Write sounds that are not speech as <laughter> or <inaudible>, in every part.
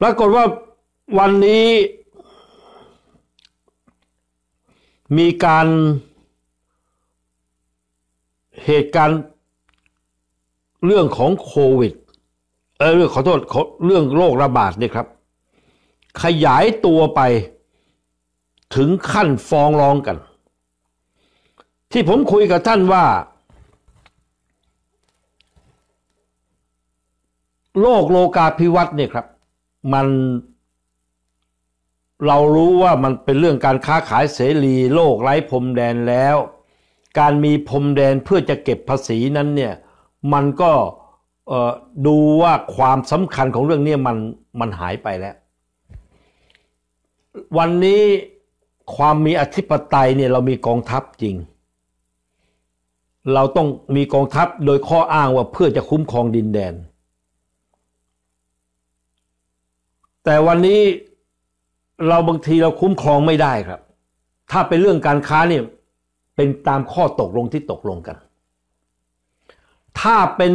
ปรากฏว่าวันนี้มีการเหตุการณ์เรื่องของโควิดเออเรื่องขอโทษเรื่องโรคระบาดเนี่ยครับขยายตัวไปถึงขั้นฟ้องร้องกัน ที่ผมคุยกับท่านว่า โลกโลกาภิวัตน์เนี่ยครับมัน เรารู้ว่ามันเป็นเรื่องการค้าขายเสรีโลกไร้พรมแดนแล้ว การมีพรมแดนเพื่อจะเก็บภาษีนั้นเนี่ย มันก็ดูว่าความสำคัญของเรื่องนี้มันมันหายไปแล้ว วันนี้ความมีอธิปไตยเนี่ยเรามีกองทัพจริง เราต้องมีกองทัพโดยข้ออ้างว่าเพื่อจะคุ้มครองดินแดนแต่วันนี้เราบางทีเราคุ้มครองไม่ได้ครับ ถ้าเป็นเรื่องการค้าเนี่ยเป็นตามข้อตกลงที่ตกลงกัน ถ้าเป็น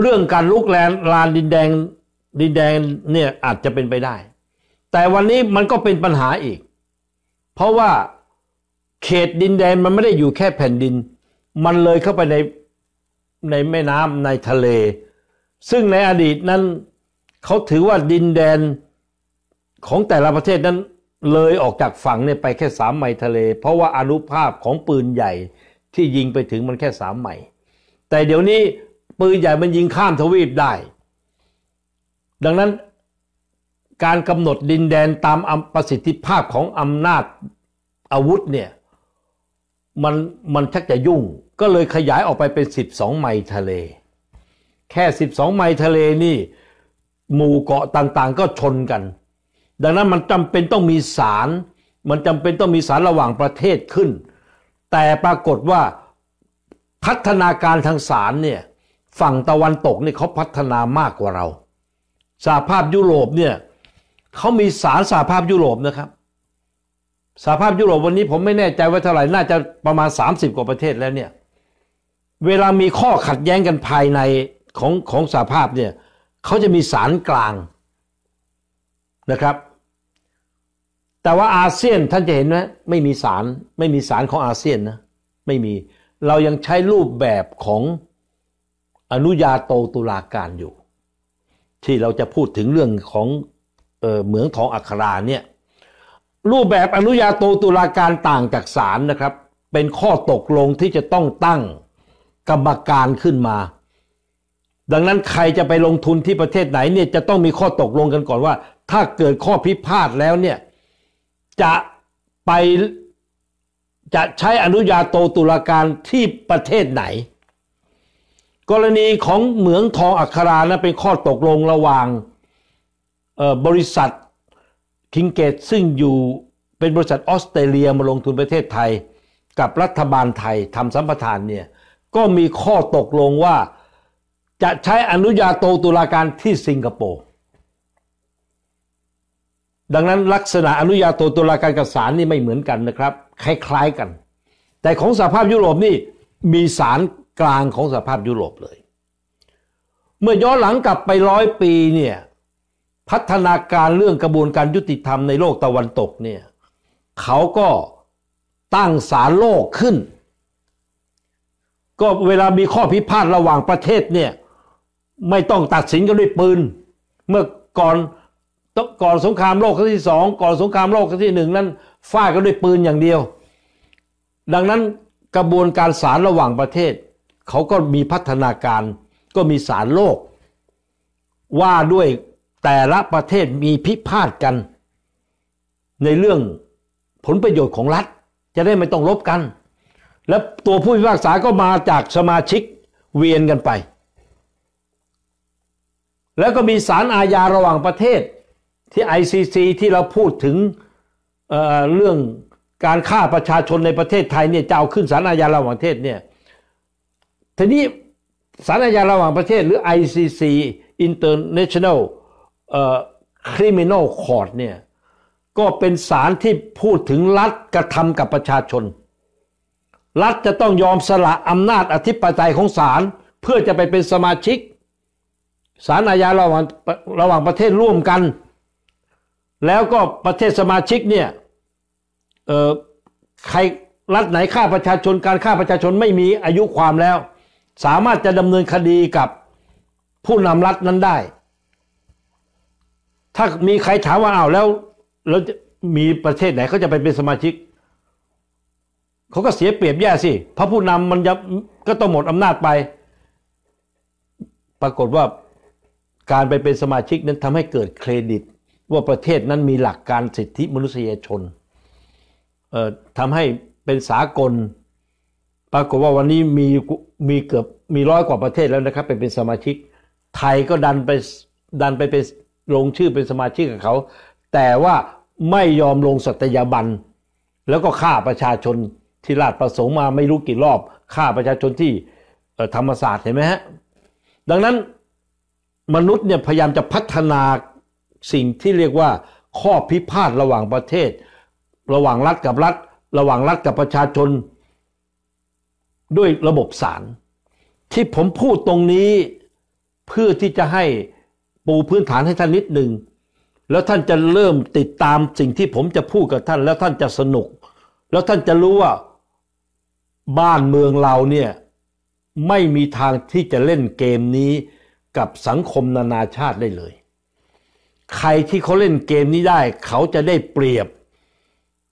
เรื่องการลุกแลนลานดินแดงดินแดงเนี่ยอาจจะเป็นไปได้ แต่วันนี้มันก็เป็นปัญหาอีก เพราะว่าเขตดินแดนมันไม่ได้อยู่แค่แผ่นดิน มันเลยเข้าไปในในแม่น้ำในทะเล ซึ่งในอดีตนั้นเขาถือว่าดินแดนของแต่ละประเทศนั้นเลยออกจากฝั่งเนี่ยไปแค่สามไมล์ทะเล เพราะว่าอนุภาพของปืนใหญ่ที่ยิงไปถึงมันแค่สามไมล์แต่เดี๋ยวนี้ปืนใหญ่มันยิงข้ามทวีปได้ ดังนั้นการกำหนดดินแดนตามประสิทธิภาพของอำนาจอาวุธเนี่ย มันมันชักจะยุ่งก็เลยขยายออกไปเป็น12ไมล์ทะเล แค่ 12ไมล์ทะเลนี่หมู่เกาะต่างๆ ก็ชนกัน ดังนั้นมันจำเป็นต้องมีศาลมันจำเป็นต้องมีศาลระหว่างประเทศขึ้น แต่ปรากฏว่าพัฒนาการทางศาลเนี่ยฝั่งตะวันตกนี่เขาพัฒนามากกว่าเราสหภาพยุโรปเนี่ยเขามีศาลสหภาพยุโรปนะครับสหภาพยุโรปวันนี้ ผมไม่แน่ใจว่าเท่าไหร่น่าจะประมาณ 30 กว่าประเทศแล้วเนี่ยเวลามีข้อขัดแย้งกันภายในของของสหภาพเนี่ยเขาจะมีสารกลางนะครับ แต่ว่าอาเซียนท่านจะเห็นไหมไม่มีสารไม่มีสารของอาเซียนนะ ไม่มีเรายังใช้รูปแบบของอนุญาโตตุลาการอยู่ ที่เราจะพูดถึงเรื่องของเเหมืองทองอัคราเนี่ยรูปแบบอนุญาโตตุลาการต่างจากศาลนะครับ เป็นข้อตกลงที่จะต้องตั้งกรรมการขึ้นมาดังนั้นใครจะไปลงทุนที่ประเทศไหนเนี่ยจะต้องมีข้อตกลงกันก่อนว่า ถ้าเกิดข้อพิพาทแล้วเนี่ยจะไปจะใช้อนุญาโตตุลาการที่ประเทศไหน กรณีของเหมืองทองอัครานะเป็นข้อตกลงระหว่างบริษัทคิงเกตซึ่งอยู่เป็นบริษัทออสเตรเลียมาลงทุนประเทศไทย กับรัฐบาลไทยทำสัมปทานเนี่ยก็มีข้อตกลงว่าจะใช้อนุญาโตตุลาการที่สิงคโปร์ดังนั้นลักษณะอนุญาโตตุลาการกับศาลนี่ไม่เหมือนกันนะครับ คล้ายๆกัน แต่ของสหภาพยุโรปนี่มีศาลกลางของสหภาพยุโรปเลย เมื่อย้อนหลังกลับไปร้อยปีเนี่ยพัฒนาการเรื่องกระบวนการยุติธรรมในโลกตะวันตกเนี่ยเขาก็ตั้งศาลโลกขึ้น ก็เวลามีข้อพิพาทระหว่างประเทศเนี่ยไม่ต้องตัดสินกันด้วยปืน เมื่อก่อนก่อนสงครามโลกครั้งที่สองก่อนสงครามโลกครั้งที่หนึ่งนั้นฟาดกันด้วยปืนอย่างเดียว ดังนั้นกระบวนการศาลระหว่างประเทศ เขาก็มีพัฒนาการก็มีศาลโลก ว่าด้วยแต่ละประเทศมีพิพาทกัน ในเรื่องผลประโยชน์ของรัฐจะได้ไม่ต้องลบกัน และตัวผู้พิพากษาก็มาจากสมาชิกเวียนกันไปแล้วก็มีศาลอาญาระหว่างประเทศที่ ICC ที่เราพูดถึงเเรื่องการฆ่าประชาชนในประเทศไทยเนี่ยจะเอาขึ้นศาลอาญาระหว่างประเทศเนี่ยทีนี้ศาลอาญาระหว่างประเทศ หรือ ICC International Criminal Court เนี่ยก็เป็นศาลที่พูดถึงรัฐกระทำกับประชาชน รัฐจะต้องยอมสละอำนาจอธิปไตยของศาลเพื่อจะไปเป็นสมาชิกศาลอาญาระหว่างระหว่างประเทศร่วมกัน แล้วก็ประเทศสมาชิกเนี่ย เออใครรัฐไหนฆ่าประชาชนการฆ่าประชาชนไม่มีอายุความแล้ว สามารถจะดำเนินคดีกับผู้นำรัฐ นั้นได้ ถ้ามี ใครถามว่าอ้าวแล้ว แล้วมีประเทศไหนเขาจะ ไป เป็น สมาชิก เขาก็เสียเปรียบแย่สิเพราะผู้นำมันจะก็ต้องหมดอำนาจไป ปรากฏว่าการไปเป็นสมาชิก นั้นทำให้เกิดเครดิต ว่าประเทศนั้นมีหลักการสิทธิมนุษยชนทำให้เป็นสากล ปรากฏว่าวันนี้มีมีเกือบมีร้อยกว่าประเทศแล้วนะครับไปเป็นสมาชิก ไทยก็ดันไป ดันไปเป็นลงชื่อเป็นสมาชิกกับเขา แต่ว่าไม่ยอมลงสัตยาบันแล้วก็ฆ่าประชาชนที่ลาดประสงค์มาไม่รู้กี่รอบฆ่าประชาชนที่ธรรมศาสตร์เห็นไหมฮะดังนั้นมนุษย์เนี่ยพยายามจะพัฒนาสิ่งที่เรียกว่าข้อพิพาทระหว่างประเทศ ระหว่างรัฐกับรัฐ ระหว่างรัฐกับประชาชน ด้วยระบบศาลที่ผมพูดตรงนี้เพื่อที่จะให้ปูพื้นฐานให้ท่านนิดหนึ่งแล้วท่านจะเริ่มติดตามสิ่งที่ผมจะพูดกับท่าน แล้วท่านจะสนุก แล้วท่านจะรู้ว่าบ้านเมืองเราเนี่ยไม่มีทางที่จะเล่นเกมนี้กับสังคมนานาชาติได้เลย ใครที่เขาเล่นเกมนี้ได้เขาจะได้เปรียบ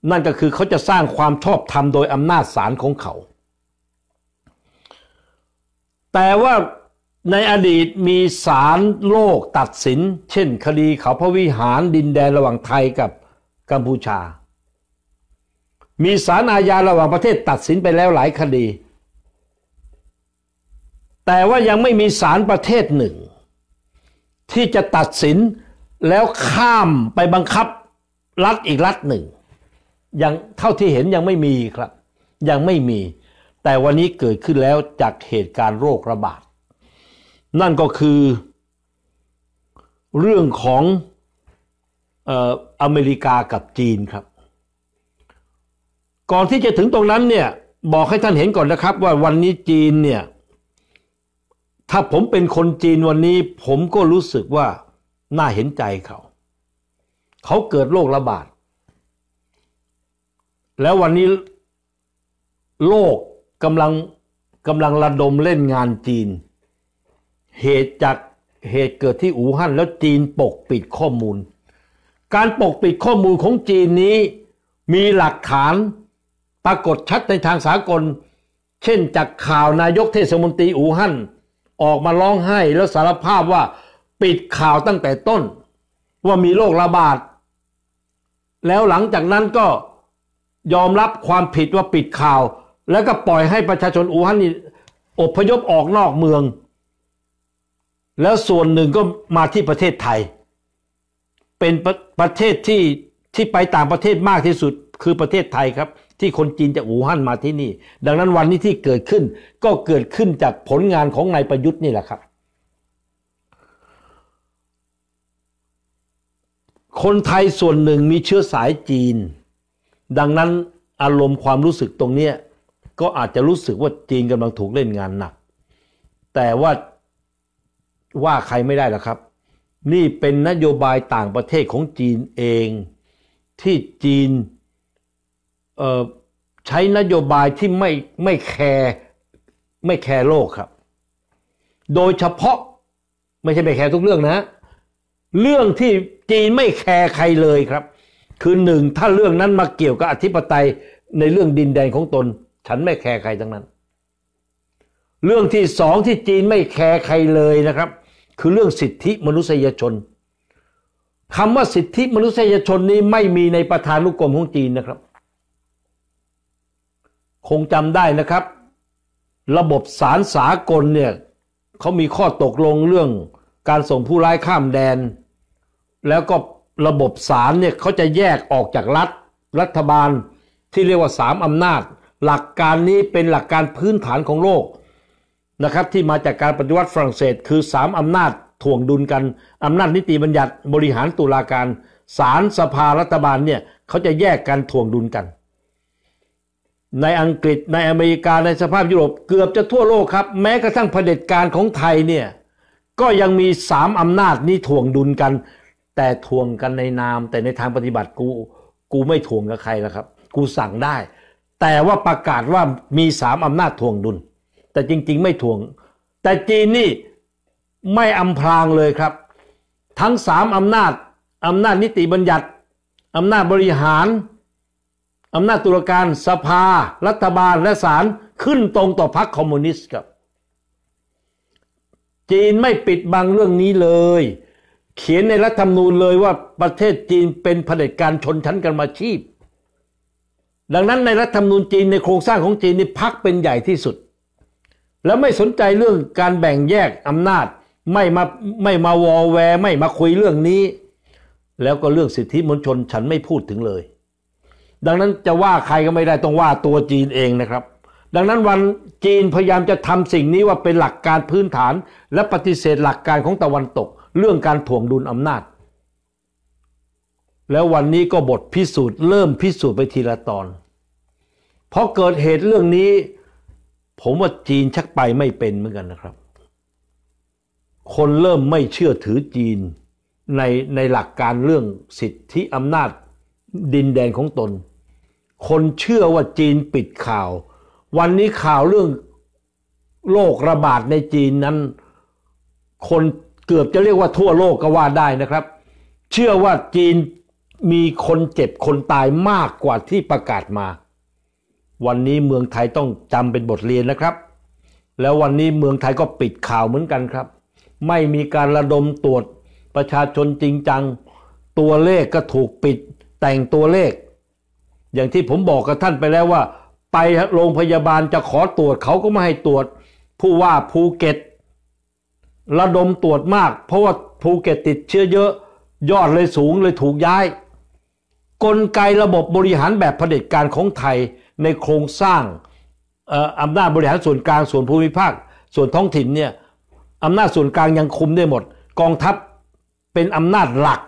นั่นก็คือเขาจะสร้างความชอบธรรมโดยอำนาจศาลของเขา แต่ว่าในอดีตมีศาลโลกตัดสิน เช่น คดีเขาพระวิหารดินแดนระหว่างไทยกับกัมพูชา มีศาลอาญาระหว่างประเทศตัดสินไปแล้วหลายคดีแต่ว่ายังไม่มีศาลประเทศหนึ่ง ที่จะตัดสินแล้วข้ามไปบังคับรัฐอีกรัฐหนึ่ง ยังเท่าที่เห็นยังไม่มีครับ ยังไม่มีแต่วันนี้เกิดขึ้นแล้วจากเหตุการณ์โรคระบาด นั่นก็คือเรื่องของเอ่ออเมริกากับจีนครับ ก่อนที่จะถึงตรงนั้นเนี่ยบอกให้ท่านเห็นก่อนนะครับว่าวันนี้จีนเนี่ยถ้าผมเป็นคนจีนวันนี้ผมก็รู้สึกว่าน่าเห็นใจเขา เขาเกิดโรคระบาด แล้ววันนี้โลกกำลังกำลังระดมเล่นงานจีน เหตุจากเหตุเกิดที่อู่ฮั่นแล้วจีนปกปิดข้อมูล การปกปิดข้อมูลของจีนนี้ มีหลักฐาน ปรากฏชัดในทางสากล เช่นจากข่าวนายกเทศมนตรีอู่ฮั่นออกมาร้องไห้แล้วสารภาพว่าปิดข่าวตั้งแต่ต้นว่ามีโรคระบาด แล้วหลังจากนั้นก็ยอมรับความผิดว่าปิดข่าว แล้วก็ปล่อยให้ประชาชนอู่ฮั่นอบพยพออกนอกเมือง แล้วส่วนหนึ่งก็มาที่ประเทศไทย เป็นประประเทศที่ที่ไปต่างประเทศมากที่สุดคือประเทศไทยครับที่คนจีนจะอู่ฮั่นมาที่นี่ ดังนั้นวันนี้ที่เกิดขึ้นก็เกิดขึ้นจากผลงานของนายประยุทธ์นี่แหละครับ คนไทยส่วนหนึ่งมีเชื้อสายจีน ดังนั้นอารมณ์ความรู้สึกตรงเนี้ยก็อาจจะรู้สึกว่าจีนกำลังถูกเล่นงานหนัก แต่ว่าว่าใครไม่ได้หรอกครับ นี่เป็นนโยบายต่างประเทศของจีนเองที่จีนใช้นโยบายที่ไม่ไม่แคร์ไม่แคร์โลกครับ โดยเฉพาะไม่ใช่ไม่แคร์ทุกเรื่องนะ เรื่องที่จีนไม่แคร์ใครเลยครับ คือหนึ่งถ้าเรื่องนั้นมาเกี่ยวกับอธิปไตยในเรื่องดินแดนของตน ฉันไม่แคร์ใครทั้งนั้น เรื่องที่สองที่จีนไม่แคร์ใครเลยนะครับคือเรื่องสิทธิมนุษยชนคำว่าสิทธิมนุษยชนนี้ไม่มีในประธานุกรมของจีนนะครับคงจำได้นะครับ ระบบสารสากลเนี่ยเขามีข้อตกลงเรื่องการส่งผู้ร้ายข้ามแดน แล้วก็ระบบสารเนี่ยเขาจะแยกออกจากรัฐรัฐบาลที่เรียกว่าสามอำนาจ หลักการนี้เป็นหลักการพื้นฐานของโลกนะครับ ที่มาจากการปฏิวัติฝรั่งเศสคือสามอำนาจถ่วงดุลกันอำนาจนิติบัญญัติบริหารตุลาการศาลสภารัฐบาลเนี่ยเขาจะแยกกันถ่วงดุลกันในอังกฤษในอเมริกาในสภาพยุโรป เกือบจะทั่วโลกครับ แม้กระทั่งเผด็จการของไทยเนี่ยก็ยังมีสามอำนาจนี้ถ่วงดุลกัน แต่ถ่วงกันในนาม แต่ในทางปฏิบัติกู กูไม่ถ่วงกับใครแล้วครับ กูสั่งได้ แต่ว่าประกาศว่ามีสามอำนาจถ่วงดุลแต่จริงๆ ไม่ถ่วง แต่จีนนี่ไม่อำพรางเลยครับ ทั้งสามอำนาจอำนาจนิติบัญญัติอำนาจบริหารอำนาจตุลาการสภา รัฐบาลและศาลขึ้นตรงต่อพรรคคอมมิวนิสต์ครับจีนไม่ปิดบังเรื่องนี้เลย เขียนในรัฐธรรมนูญเลยว่าประเทศจีนเป็นเผด็จการชนชั้นกันมาชีพ ดังนั้น ในรัฐธรรมนูญจีนในโครงสร้างของจีนนี่พรรคเป็นใหญ่ที่สุด และไม่สนใจเรื่องการแบ่งแยกอำนาจไม่มาไม่มาวอแวร์ไม่มาคุยเรื่องนี้ แล้วก็เรื่องสิทธิมนชนฉันไม่พูดถึงเลยดังนั้นจะว่าใครก็ไม่ได้ต้องว่าตัวจีนเองนะครับ ดังนั้นวันจีนพยายามจะทำสิ่งนี้ว่าเป็นหลักการพื้นฐาน และปฏิเสธหลักการของตะวันตก เรื่องการถ่วงดุลอำนาจ แล้ววันนี้ก็บทพิสูจน์ เริ่มพิสูจน์ไปทีละตอนพอเกิดเหตุเรื่องนี้ ผมว่าจีนชักไปไม่เป็น เหมือนกันนะครับ คนเริ่มไม่เชื่อถือจีนในในหลักการเรื่องสิทธิอำนาจดินแดนของตนคนเชื่อว่าจีนปิดข่าว วันนี้ข่าวเรื่องโรคระบาดในจีนนั้น คนเกือบจะเรียกว่าทั่วโลกก็ว่าได้นะครับ เชื่อว่าจีนมีคนเจ็บคนตายมากกว่าที่ประกาศมา วันนี้เมืองไทยต้องจำเป็นบทเรียนนะครับ แล้ววันนี้เมืองไทยก็ปิดข่าวเหมือนกันครับ ไม่มีการระดมตรวจประชาชนจริงจัง ตัวเลขก็ถูกปิดแต่งตัวเลขอย่างที่ผมบอกกับท่านไปแล้วว่า ไปโรงพยาบาลจะขอตรวจเขาก็ไม่ให้ตรวจผู้ว่าภูเก็ต ระดมตรวจมาก เพราะว่าภูเก็ตติดเชื้อเยอะ ยอดเลยสูงเลยถูกย้าย กลไกระบบบริหารแบบเผด็จการของไทยในโครงสร้างอำนาจบริหารส่วนกลางส่วนภูมิภาค ส่วนท้องถิ่นเนี่ยอำนาจส่วนกลางยังคุมได้หมด กองทัพเป็นอำนาจหลัก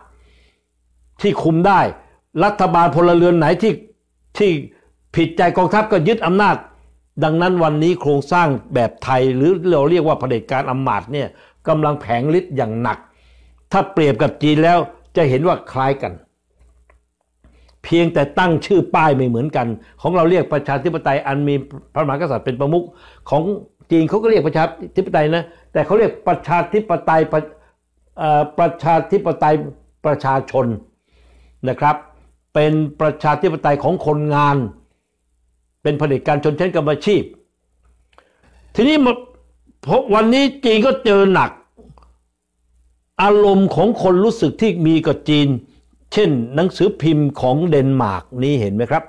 ที่คุมได้ รัฐบาลพลเรือนไหนที่ที่ผิดใจกองทัพก็ยึดอำนาจ ดังนั้นวันนี้โครงสร้างแบบไทยหรือเราเรียกว่าเผด็จการอำมาตย์เนี่ยกำลังแผงฤทธิ์อย่างหนัก ถ้าเปรียบกับจีนแล้วจะเห็นว่าคล้ายกัน เพียงแต่ตั้งชื่อป้ายไม่เหมือนกัน ของเราเรียกประชาธิปไตยอันมีพระมหากษัตริย์เป็นประมุขของจีนเขาก็เรียกประชาธิปไตยนะแต่เขาเรียกประชาธิปไตยประชาธิปไตยประชาชนนะครับเป็นประชาธิปไตยของคนงาน เป็นผลิตการชนชั้นกรรมชีพ ทีนี้มาพบวันนี้จีนก็เจอหนัก อารมณ์ของคนรู้สึกที่มีกับจีน เช่น หนังสือพิมพ์ของเดนมาร์กนี้เห็นไหมครับ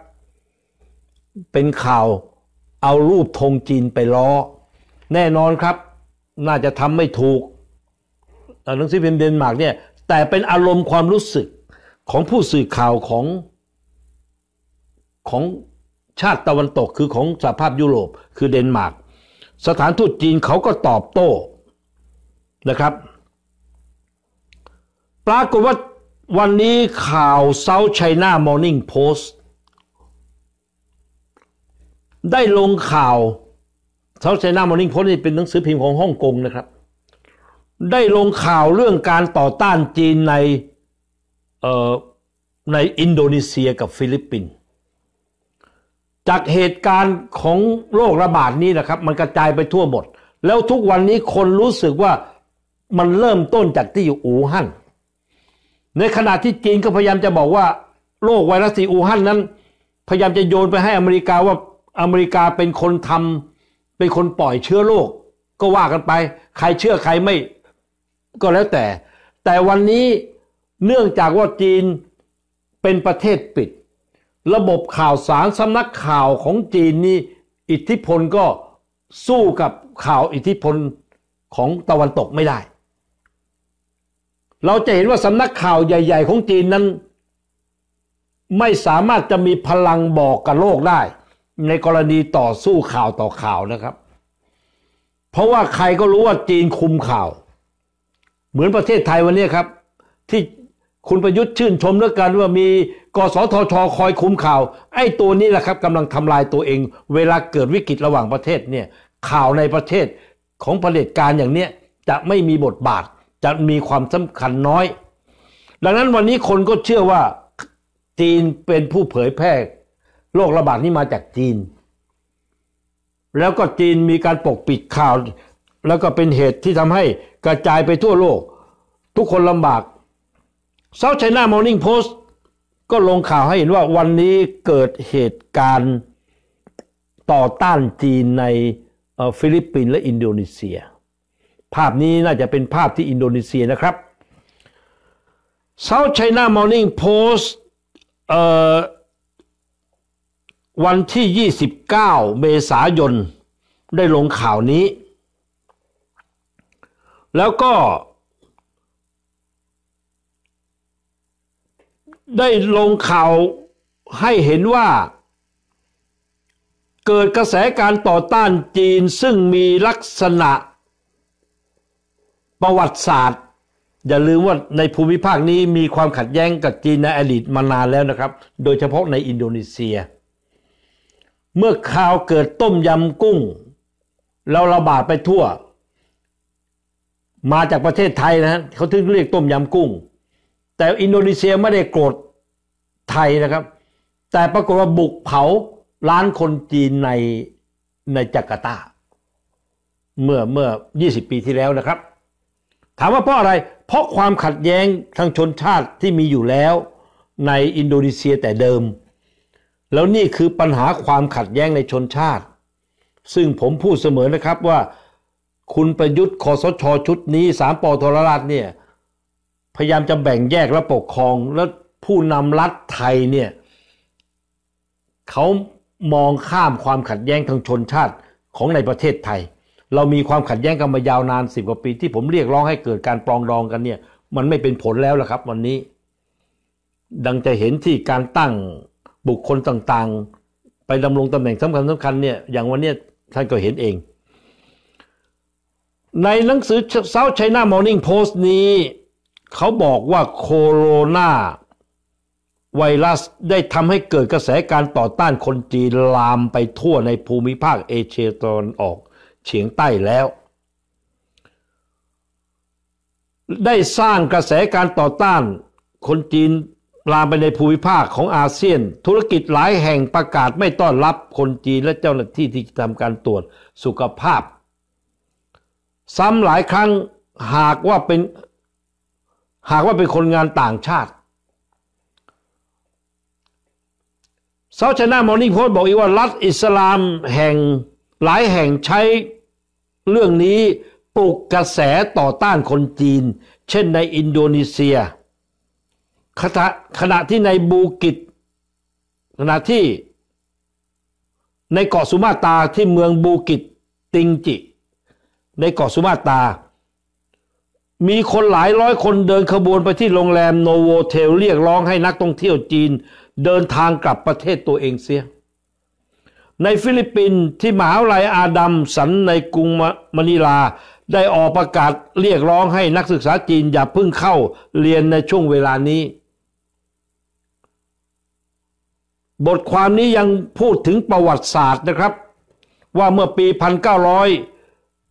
เป็นข่าวเอารูปธงจีนไปล้อ แน่นอนครับ น่าจะทำไม่ถูกหนังสือพิมพ์เดนมาร์กเนี่ยแต่เป็นอารมณ์ความรู้สึกของผู้สื่อข่าวของของชาติตะวันตกคือของสหภาพยุโรปคือเดนมาร์ก สถานทูตจีนเขาก็ตอบโต้นะครับ ปรากฏว่าวันนี้ข่าวเาท์ไชน่ามอร์นิ่งโพสต์ได้ลงข่าวเาท์ไชน่ามอร์นิ่งโพสต์นี่เป็นหนังสือพิมพ์ของฮ่องกงนะครับ ได้ลงข่าวเรื่องการต่อต้านจีนในในอินโดนีเซียกับฟิลิปปินส์จากเหตุการณ์ของโรคระบาดนี้นะครับ มันกระจายไปทั่วหมด แล้วทุกวันนี้คนรู้สึกว่ามันเริ่มต้นจากที่อู่ฮั่นในขณะที่จีนก็พยายามจะบอกว่าโรคไวรัสทีอู่ฮั่นนั้น พยายามจะโยนไปให้อเมริกาว่าอเมริกาเป็นคนทำ เป็นคนปล่อยเชื้อโรคก็ว่ากันไป ใครเชื่อใครไม่ ก็แล้วแต่ แต่วันนี้เนื่องจากว่าจีนเป็นประเทศปิด ระบบข่าวสารสำนักข่าวของจีนนี่อิทธิพลก็สู้กับข่าวอิทธิพลของตะวันตกไม่ได้ เราจะเห็นว่าสำนักข่าวใหญ่ ๆ ของจีนนั้นไม่สามารถจะมีพลังบอกกับโลกได้ในกรณีต่อสู้ข่าวต่อข่าวนะครับ เพราะว่าใครก็รู้ว่าจีนคุมข่าว เหมือนประเทศไทยวันนี้ครับที่คุณประยุทธ์ชื่นชมเรื่องการว่ามีกสทชคอยคุมข่าวไอ้ตัวนี้แหละครับกำลังทำลายตัวเอง เวลาเกิดวิกฤตระหว่างประเทศเนี่ย ข่าวในประเทศของเผด็จการอย่างเนี้ยจะไม่มีบทบาทจะมีความสำคัญน้อย ดังนั้นวันนี้คนก็เชื่อว่าจีนเป็นผู้เผยแพร่โรคระบาดนี้มาจากจีน แล้วก็จีนมีการปกปิดข่าวแล้วก็เป็นเหตุที่ทำให้กระจายไปทั่วโลก ทุกคนลำบากาท์ไชน่ามอร์นิ่งโพสต์ก็ลงข่าวให้เห็นว่าวันนี้เกิดเหตุการณ์ต่อต้านจีนในฟิลิปปินส์และอินโดนีเซีย ภาพนี้น่าจะเป็นภาพที่อินโดนีเซียนะครับาท์ไชน่ามอร์นิ่งโพสต์วันที่ 29 เมษายน ได้ลงข่าวนี้ แล้วก็ได้ลงข่าวให้เห็นว่าเกิดกระแสการต่อต้านจีนซึ่งมีลักษณะประวัติศาสตร์ อย่าลืมว่าในภูมิภาคนี้มีความขัดแย้งกับจีน ในอดีตมานานแล้วนะครับ โดยเฉพาะในอินโดนีเซีย เมื่อข่าวเกิดต้มยำกุ้งเราระบาดไปทั่ว มาจากประเทศไทยนะเขาถึงเรียกต้มยำกุ้งแต่อินโดนีเซียไม่ได้โกรธไทยนะครับ แต่ปรากฏว่าบุกเผาล้านคนจีนในในจาการ์ตาเมื่อเมื่อ 20 ปีที่แล้วนะครับ ถามว่าเพราะอะไร เพราะความขัดแย้งทางชนชาติที่มีอยู่แล้วในอินโดนีเซียแต่เดิม แล้วนี่คือปัญหาความขัดแย้งในชนชาติ ซึ่งผมพูดเสมอนะครับว่า คุณประยุทธ์คอสชชุดนี้สามปอทรราชเนี่ยพยายามจะแบ่งแยกและปกครองแล้วผู้นำรัฐไทยเนี่ยเขามองข้ามความขัดแย้งทางชนชาติของในประเทศไทย เรามีความขัดแย้งกันมายาวนานสิบกว่าปี ที่ผมเรียกร้องให้เกิดการปลองดองกันเนี่ยมันไม่เป็นผลแล้วละครับ วันนี้ ดังจะเห็นที่การตั้งบุคคลต่างๆ ไปดำรงตำแหน่งสำคัญสำคัญเนี่ยอย่างวันนี้ท่านก็เห็นเอง ในหนังสือ South China Morning Post นี้เขาบอกว่าโคโรนาไวรัสได้ทำให้เกิดกระแสการต่อต้านคนจีน ลามไปทั่วในภูมิภาคเอเชียตะวันออกเฉียงใต้แล้ว ได้สร้างกระแสการต่อต้านคนจีนลามไปในภูมิภาคของอาเซียน ธุรกิจหลายแห่งประกาศไม่ต้อนรับคนจีนและเจ้าหน้าที่ที่ทำการตรวจสุขภาพ ซ้ำหลายครั้งหากว่าเป็นหากว่าเป็นคนงานต่างชาติเซาชนะมอรนิโพสบอกอีกว่ารัฐอิสลามแห่งหลายแห่งใช้เรื่องนี้ปลุกกระแสต่อต้านคนจีน เช่นในอินโดนีเซีย ขณะที่ในบูกิตขณะที่ในเกาะสุมาตาที่เมืองบูกิตติงจิ ในเกาะสุมาตามีคนหลายร้อยคนเดินขบวนไปที่โรงแรมโนโวเทลเรียกร้องให้นักท่องเที่ยวจีนเดินทางกลับประเทศตัวเองเสีย ในฟิลิปปินส์ที่มหาวิทยาลัยอาดัมสันในกรุงมะนิลาได้ออกประกาศเรียกร้องให้นักศึกษาจีนอย่าพึ่งเข้าเรียนในช่วงเวลานี้ บทความนี้ยังพูดถึงประวัติศาสตร์นะครับ ว่าเมื่อปี1900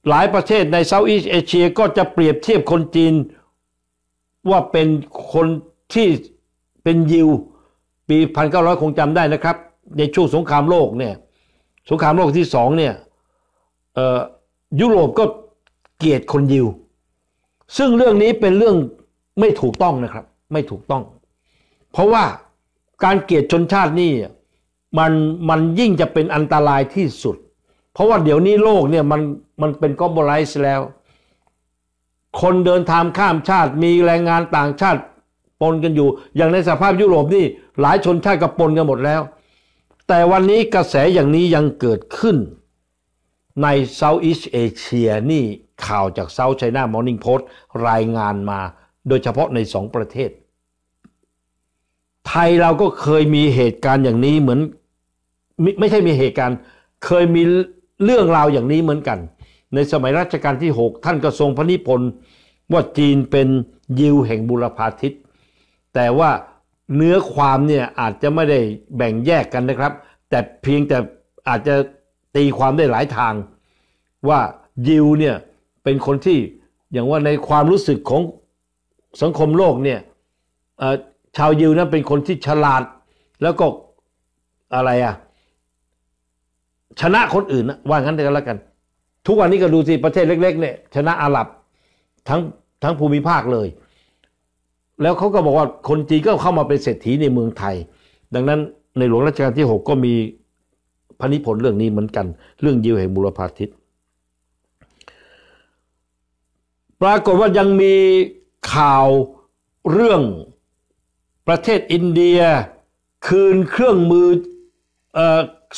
หลายประเทศในเซาท์อีสเอเชียก็จะเปรียบเทียบคนจีนว่าเป็นคนที่เป็นยิวปีพันเก้าร้อยคงจำได้นะครับ ในช่วงสงครามโลกเนี่ยสงครามโลกที่สองเนี่ยยุโรปก็เกลียดคนยิวซึ่งเรื่องนี้เป็นเรื่องไม่ถูกต้องนะครับ ไม่ถูกต้อง เพราะว่าการเกลียดชนชาตินี่มันมันยิ่งจะเป็นอันตรายที่สุด เพราะว่าเดี๋ยวนี้โลกเนี่ยมันมันเป็นกอบไลซ์แล้ว คนเดินทางข้ามชาติมีแรงงานต่างชาติปนกันอยู่ อย่างในสภาพยุโรปนี่ หลายชนชาติก็ปนกันหมดแล้ว แต่วันนี้กระแสอย่างนี้ยังเกิดขึ้น ในเซาท์อีสเอเชียนี่ข่าวจากเซาท์ไชน่ามอร์นิ่งโพสต์รายงานมา โดยเฉพาะในสองประเทศ ไทยเราก็เคยมีเหตุการณ์อย่างนี้เหมือนไม่ใช่มีเหตุการณ์ เคยมีเรื่องราวอย่างนี้เหมือนกันในสมัยรัชกาลที่6ท่านก็ทรงพระนิพนธ์ ว่าจีนเป็นยิวแห่งบุรพาทิตแต่ว่าเนื้อความเนี่ยอาจจะไม่ได้แบ่งแยกกันนะครับ แต่เพียงแต่อาจจะตีความได้หลายทาง ว่ายิวเนี่ยเป็นคนที่อย่างว่าในความรู้สึกของสังคมโลกเนี่ยชาวยิวนั้นเป็นคนที่ฉลาดแล้วก็อะไรอะชนะคนอื่นว่างั้นก็แล้วกันทุกวันนี้ก็ดูสิ ประเทศเล็กๆเนี่ยชนะอาหรับทั้งทั้งภูมิภาคเลย แล้วเขาก็บอกว่าคนจีนก็เข้ามาเป็นเศรษฐีในเมืองไทย ดังนั้นในหลวงรัชกาลที่ 6 ก็มีพระนิพนธ์เรื่องนี้เหมือนกัน เรื่องยิวแห่งบุรพาทิตปรากฏว่ายังมีข่าวเรื่องประเทศอินเดียคืนเครื่องมือ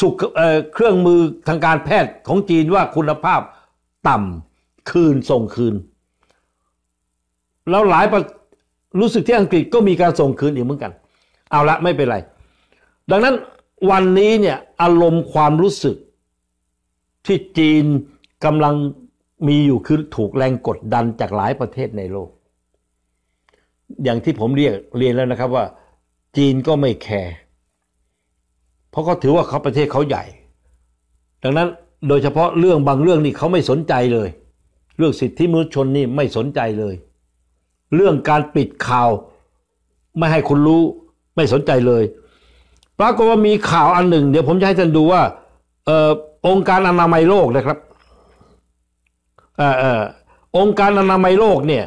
สุขเครื่องมือทางการแพทย์ของจีนว่าคุณภาพต่ำคืนส่งคืน แล้วหลายประรู้สึกที่อังกฤษก็มีการส่งคืนอีกเหมือนกัน เอาละไม่เป็นไร ดังนั้นวันนี้เนี่ยอารมณ์ความรู้สึกที่จีนกำลังมีอยู่คือถูกแรงกดดันจากหลายประเทศในโลก อย่างที่ผมเรียกเรียนแล้วนะครับว่า จีนก็ไม่แคร์ราะเขาถือว่าเขาประเทศเขาใหญ่ ดังนั้นโดยเฉพาะเรื่องบางเรื่องนี่เขาไม่สนใจเลย เรื่องสิทธิมนุษยชนนี่ไม่สนใจเลย เรื่องการปิดข่าว ไม่ให้คุณรู้ไม่สนใจเลย ปรากฏว่ามีข่าวอันหนึ่งเดี๋ยวผมจะให้ท่านดูว่าออองค์การอนามัยโลกนะครับออองค์การอนามัยโลกเนี่ย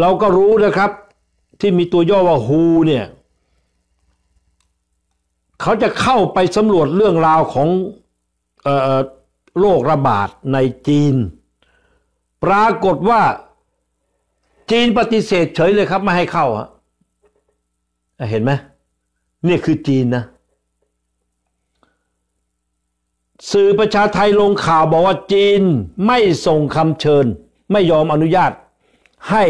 เราก็รู้นะครับ ที่มีตัวย่อว่าฮูเนี่ยเขาจะเข้าไปสำรวจเรื่องราวของโรคระบาดในจีน ปรากฏว่าจีนปฏิเสธเฉยเลยครับไม่ให้เข้า เห็นไหมนี่คือจีนนะ สื่อประชาไทยลงข่าวบอกว่าจีนไม่ส่งคำเชิญ ไม่ยอมอนุญาตให้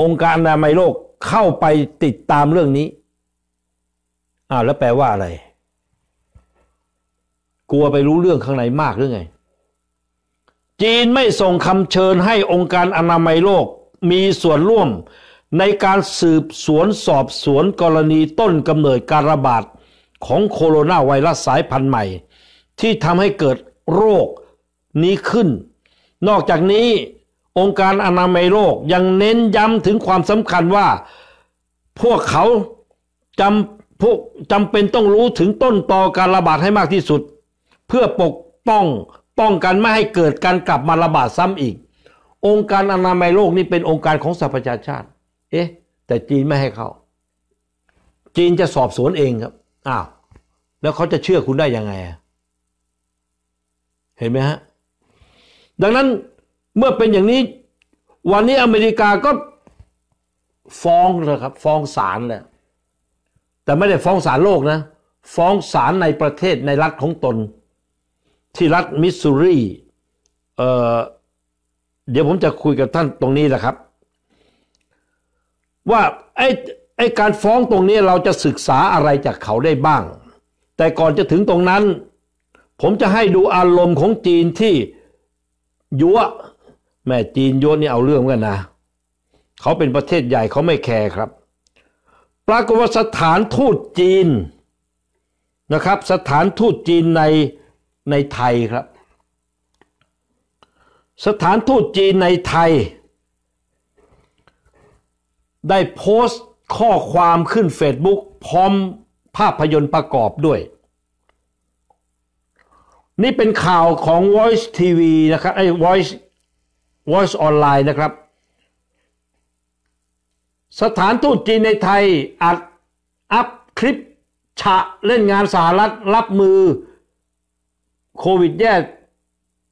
องค์การอนามัยโลกเข้าไปติดตามเรื่องนี้้าวแล้วแปลว่าอะไร กลัวไปรู้เรื่องข้างในมากหรือไง จีนไม่ส่งคำเชิญให้องค์การอนามัยโลก มีส่วนร่วม ในการสืบสวนสอบสวนกรณีต้นกำเนิดการระบาดของโคโรนาไวรัสสายพันธุ์ใหม่ ที่ทำให้เกิดโรคนี้ขึ้น นอกจากนี้ องค์การอนามัยโลกยังเน้นย้ำถึงความสำคัญว่า พวกเขาจำพวกจำเป็นต้องรู้ถึงต้นตอการระบาดให้มากที่สุด เพื่อปกป้องป้องกันไม่ให้เกิดการกลับมาระบาดซ้ำอีก องค์การอนามัยโลกนี่เป็นองค์การของสหประชาชาติ เอ๊ะแต่จีนไม่ให้เขาจีนจะสอบสวนเองครับอ้าวแล้วเขาจะเชื่อคุณได้ยังไงเห็นไหมฮะดังนั้นเมื่อเป็นอย่างนี้ วันนี้อเมริกาก็ฟ้องเลยครับฟ้องศาลแหละแต่ไม่ได้ฟ้องศาลโลกนะ ฟ้องศาลในประเทศในรัฐของตน ที่รัฐมิสซูรีเเดี๋ยวผมจะคุยกับท่านตรงนี้แหละครับ ว่าไอ้ไอ้การฟ้องตรงนี้เราจะศึกษาอะไรจากเขาได้บ้าง แต่ก่อนจะถึงตรงนั้น ผมจะให้ดูอารมณ์ของจีนที่ยัวแม่จีนยัวนี่เอาเรื่องกันนะ เขาเป็นประเทศใหญ่เขาไม่แคร์ครับปรากฏว่าสถานทูตจีนนะครับสถานทูตจีนในในไทยครับ สถานทูตจีนในไทย ได้โพสต์ข้อความขึ้นเฟซบุ๊กพร้อมภาพยนตร์ประกอบด้วย นี่เป็นข่าวของ Voice TV นะครับไอ้ Voice Voice ออนไลน์นะครับสถานทูตจีนในไทยอัดอัพคลิปฉะเล่นงานสหรัฐ รับมือโควิดแย่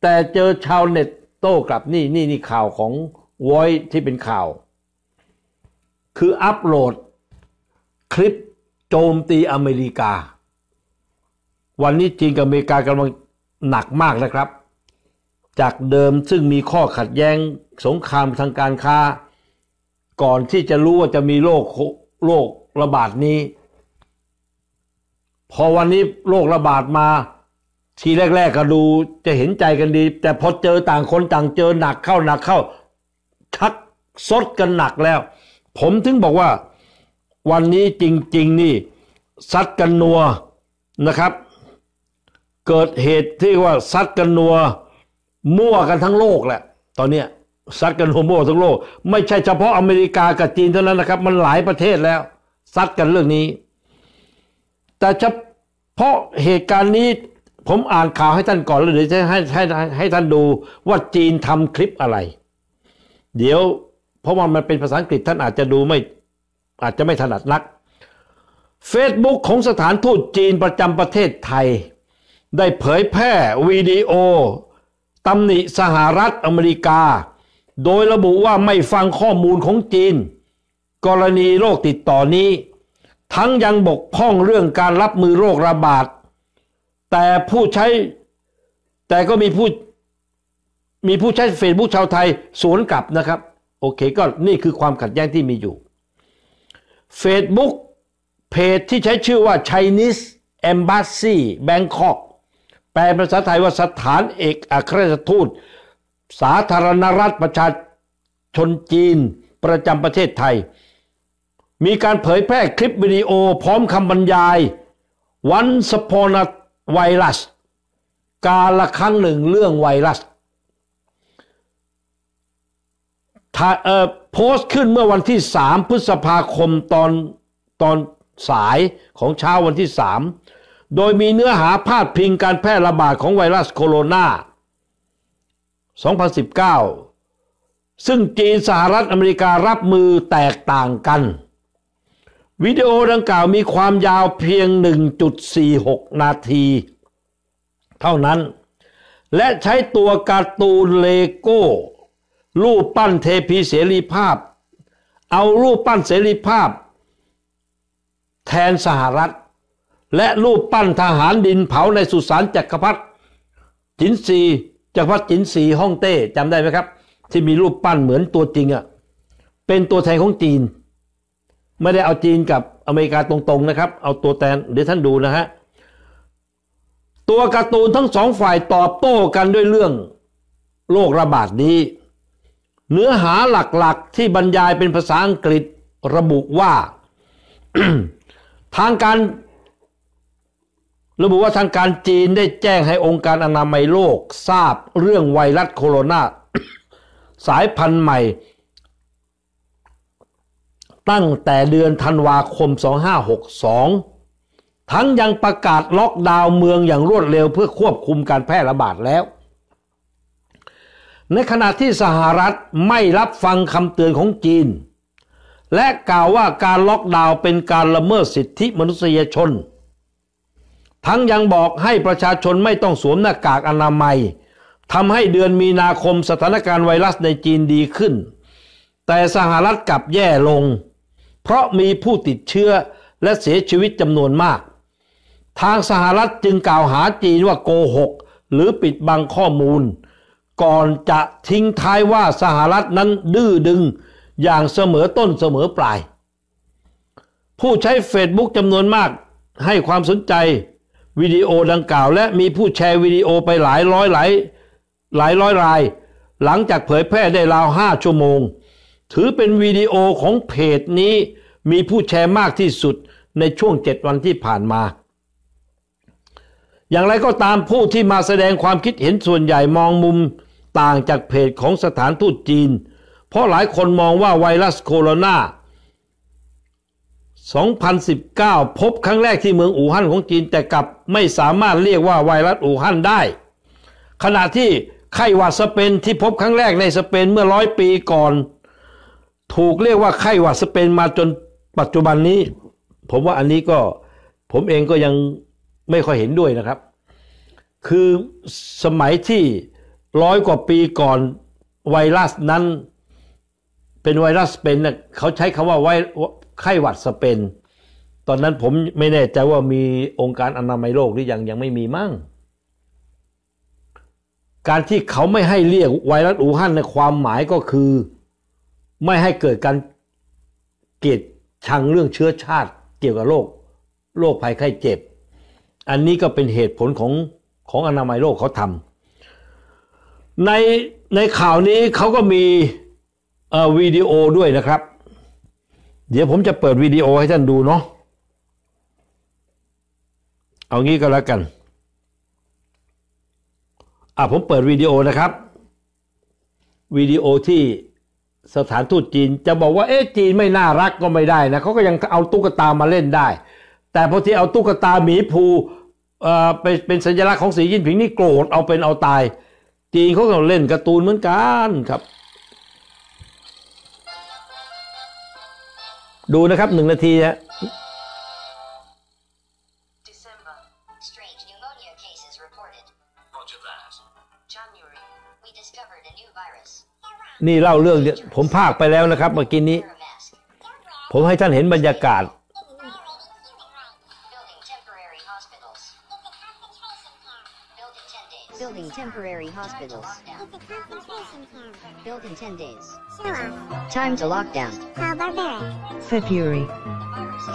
แต่เจอชาวเน็ตโต้กลับนี่นี่นี่ข่าวของวอยที่เป็นข่าว คืออัพโหลดคลิปโจมตีอเมริกา วันนี้จีนกับอเมริกากำลังหนักมากนะครับ จากเดิมซึ่งมีข้อขัดแย้งสงครามทางการค้าก่อนที่จะรู้ว่าจะมีโรคโรคระบาดนี้ พอวันนี้โรคระบาดมา ทีแรก ๆก็ดูจะเห็นใจกันดี แต่พอเจอต่างคนต่างเจอหนักเข้าหนักเข้าชักซดกันหนักแล้ว ผมถึงบอกว่า วันนี้จริง ๆนี่ซัดกันนัวนะครับ เกิดเหตุที่ว่าซัดกันนัวมั่วกันทั้งโลกแหละตอนเนี้ยซัดกันโฮโมทั้งโลก ไม่ใช่เฉพาะอเมริกากับจีนเท่านั้นนะครับ มันหลายประเทศแล้วซัดกันเรื่องนี้ แต่เฉพาะเหตุการณ์นี้ผมอ่านข่าวให้ท่านก่อนแล้วเดี๋ยวจะให้ให้ให้ท่านดูว่าจีนทำคลิปอะไร เดี๋ยวเพราะว่ามันเป็นภาษาอังกฤษท่านอาจจะดูไม่ อาจจะไม่ถนัดนัก Facebook ของสถานทูตจีนประจำประเทศไทย ได้เผยแพร่วิดีโอตำหนิสหรัฐอเมริกาโดยระบุว่าไม่ฟังข้อมูลของจีน กรณีโรคติดต่อนี้ ทั้งยังบกพร่องเรื่องการรับมือโรคระบาด แต่ผู้ใช้แต่ก็มีผู้มีผู้ใช้เฟซบุ๊กชาวไทย สวนกลับนะครับ โอเค ก็นี่คือความขัดแย้งที่มีอยู่เฟซบุ๊กเพจที่ใช้ชื่อว่า Chinese Embassy Bangkok แปลภาษาไทยว่าสถานเอกอัครราชทูตสาธารณรัฐประชาชนจีนประจำประเทศไทย มีการเผยแพร่คลิปวิดีโอพร้อมคำบรรยายวันสปอนไวรัส กาละครั้งหนึ่งเรื่องไวรัสโพสต์ขึ้นเมื่อวันที่ 3พฤษภาคมตอนตอนสายของเช้าวันที่ 3 โดยมีเนื้อหาพาดพิงการแพร่ระบาดของไวรัสโคโรนา2019 ซึ่ง จีนสหรัฐอเมริการับมือแตกต่างกัน วิดีโอดังกล่าวมีความยาวเพียง 1.46 นาที เท่านั้นและใช้ตัว การ์ตูนเลโก้ รูปปั้นเทพี เสรีภาพ เอารูปปั้นเสรีภาพ แทนสหรัฐ และรูปปั้นทหารดินเผาในสุสานจักรพรรดิจินซีจากวัดจินสีฮ่องเต้จำได้ไหมครับ ที่มีรูปปั้นเหมือนตัวจริงอะ่ะ เป็นตัวแทนของจีน ไม่ได้เอาจีนกับอเมริกาตรงๆนะครับ เอาตัวแทนเดี๋ยวท่านดูนะฮะ ตัวการ์ตูนทั้งสองฝ่ายตอบโต้กันด้วยเรื่องโรคระบาดนี้ เนื้อหาหลักๆ ที่บรรยายเป็นภาษาอังกฤษระบุว่า ทางการระบุว่าทางการจีนได้แจ้งให้องค์การอนามัยโลกทราบเรื่องไวรัสโคโรนาสายพันธุ์ใหม่ ตั้งแต่เดือนธันวาคม 2562 ทั้งยังประกาศล็อกดาวน์เมืองอย่างรวดเร็วเพื่อควบคุมการแพร่ระบาดแล้ว ในขณะที่สหรัฐไม่รับฟังคำเตือนของจีน และกล่าวว่าการล็อกดาวน์เป็นการละเมิดสิทธิมนุษยชนทั้งยังบอกให้ประชาชนไม่ต้องสวมหน้ากากอนามัยทำให้เดือนมีนาคมสถานการณ์ไวรัสในจีนดีขึ้น แต่สหรัฐกลับแย่ลง เพราะมีผู้ติดเชื้อและเสียชีวิตจำนวนมาก ทางสหรัฐจึงกล่าวหาจีนว่าโกหก หรือปิดบังข้อมูล ก่อนจะทิ้งท้ายว่าสหรัฐนั้นดื้อดึงอย่างเสมอต้นเสมอปลาย ผู้ใช้เฟซบุ๊กจำนวนมากให้ความสนใจวิดีโอดังกล่าวและมีผู้แชร์วิดีโอไปหลายร้อยหลายหลายร้อยราย หลังจากเผยแพร่ได้ราวห้าชั่วโมง ถือเป็นวิดีโอของเพจนี้มีผู้แชร์มากที่สุดในช่วงเจ็ดวันที่ผ่านมา อย่างไรก็ตามผู้ที่มาแสดงความคิดเห็นส่วนใหญ่มองมุมต่างจากเพจของสถานทูตจีน เพราะหลายคนมองว่าไวรัสโคโรนา2019 พบครั้งแรกที่เมืองอู่ฮั่นของจีน แต่กลับไม่สามารถเรียกว่าไวรัสอู่ฮั่นได้ ขณะที่ไข้หวัดสเปนที่พบครั้งแรกในสเปนเมื่อร้อยปีก่อน ถูกเรียกว่าไข้หวัดสเปนมาจนปัจจุบันนี้ ผมว่าอันนี้ก็ผมเองก็ยังไม่ค่อยเห็นด้วยนะครับ คือสมัยที่ร้อยกว่าปีก่อนไวรัสนั้นเป็นไวรัสเป็นเขาใช้คำว่าไวไข้หวัดสเปน ตอนนั้นผมไม่แน่ใจว่ามีองค์การอนามัยโลกหรือยังยังไม่มีมั่ง การที่เขาไม่ให้เรียกไวรัสอูฮั่นในความหมายก็คือไม่ให้เกิดการเกลียดชังเรื่องเชื้อชาติเกี่ยวกับโรคโรคภัยไข้เจ็บ อันนี้ก็เป็นเหตุผลของของอนามัยโลกเขาทำในในข่าวนี้เขาก็มีวิดีโอด้วยนะครับเดี๋ยวผมจะเปิดวิดีโอให้ท่านดูเนาะ เอางี้ก็แล้วกันอ่ะผมเปิดวิดีโอนะครับวิดีโอที่สถานทูตจีนจะบอกว่าเอ๊ะจีนไม่น่ารักก็ไม่ได้นะเขาก็ยังเอาตุ๊กตามาเล่นได้ แต่พอที่เอาตุ๊กตาหมีภูเอ่อเป็นเป็นสัญลักษณ์ของสีจิ้นผิงนี่โกรธเอาเป็นเอาตาย จีนเขาก็เล่นการ์ตูนเหมือนกันครับดูนะครับหนึ่งนาทีฮะนี่เล่าเรื่องผมภาคไปแล้วนะครับเมื่อกี้นี้ ผมให้ท่านเห็นบรรยากาศ temporary hospitals. It's a concentration camp. Built in 10 days. Show off. Time to lockdown. How barbaric. February.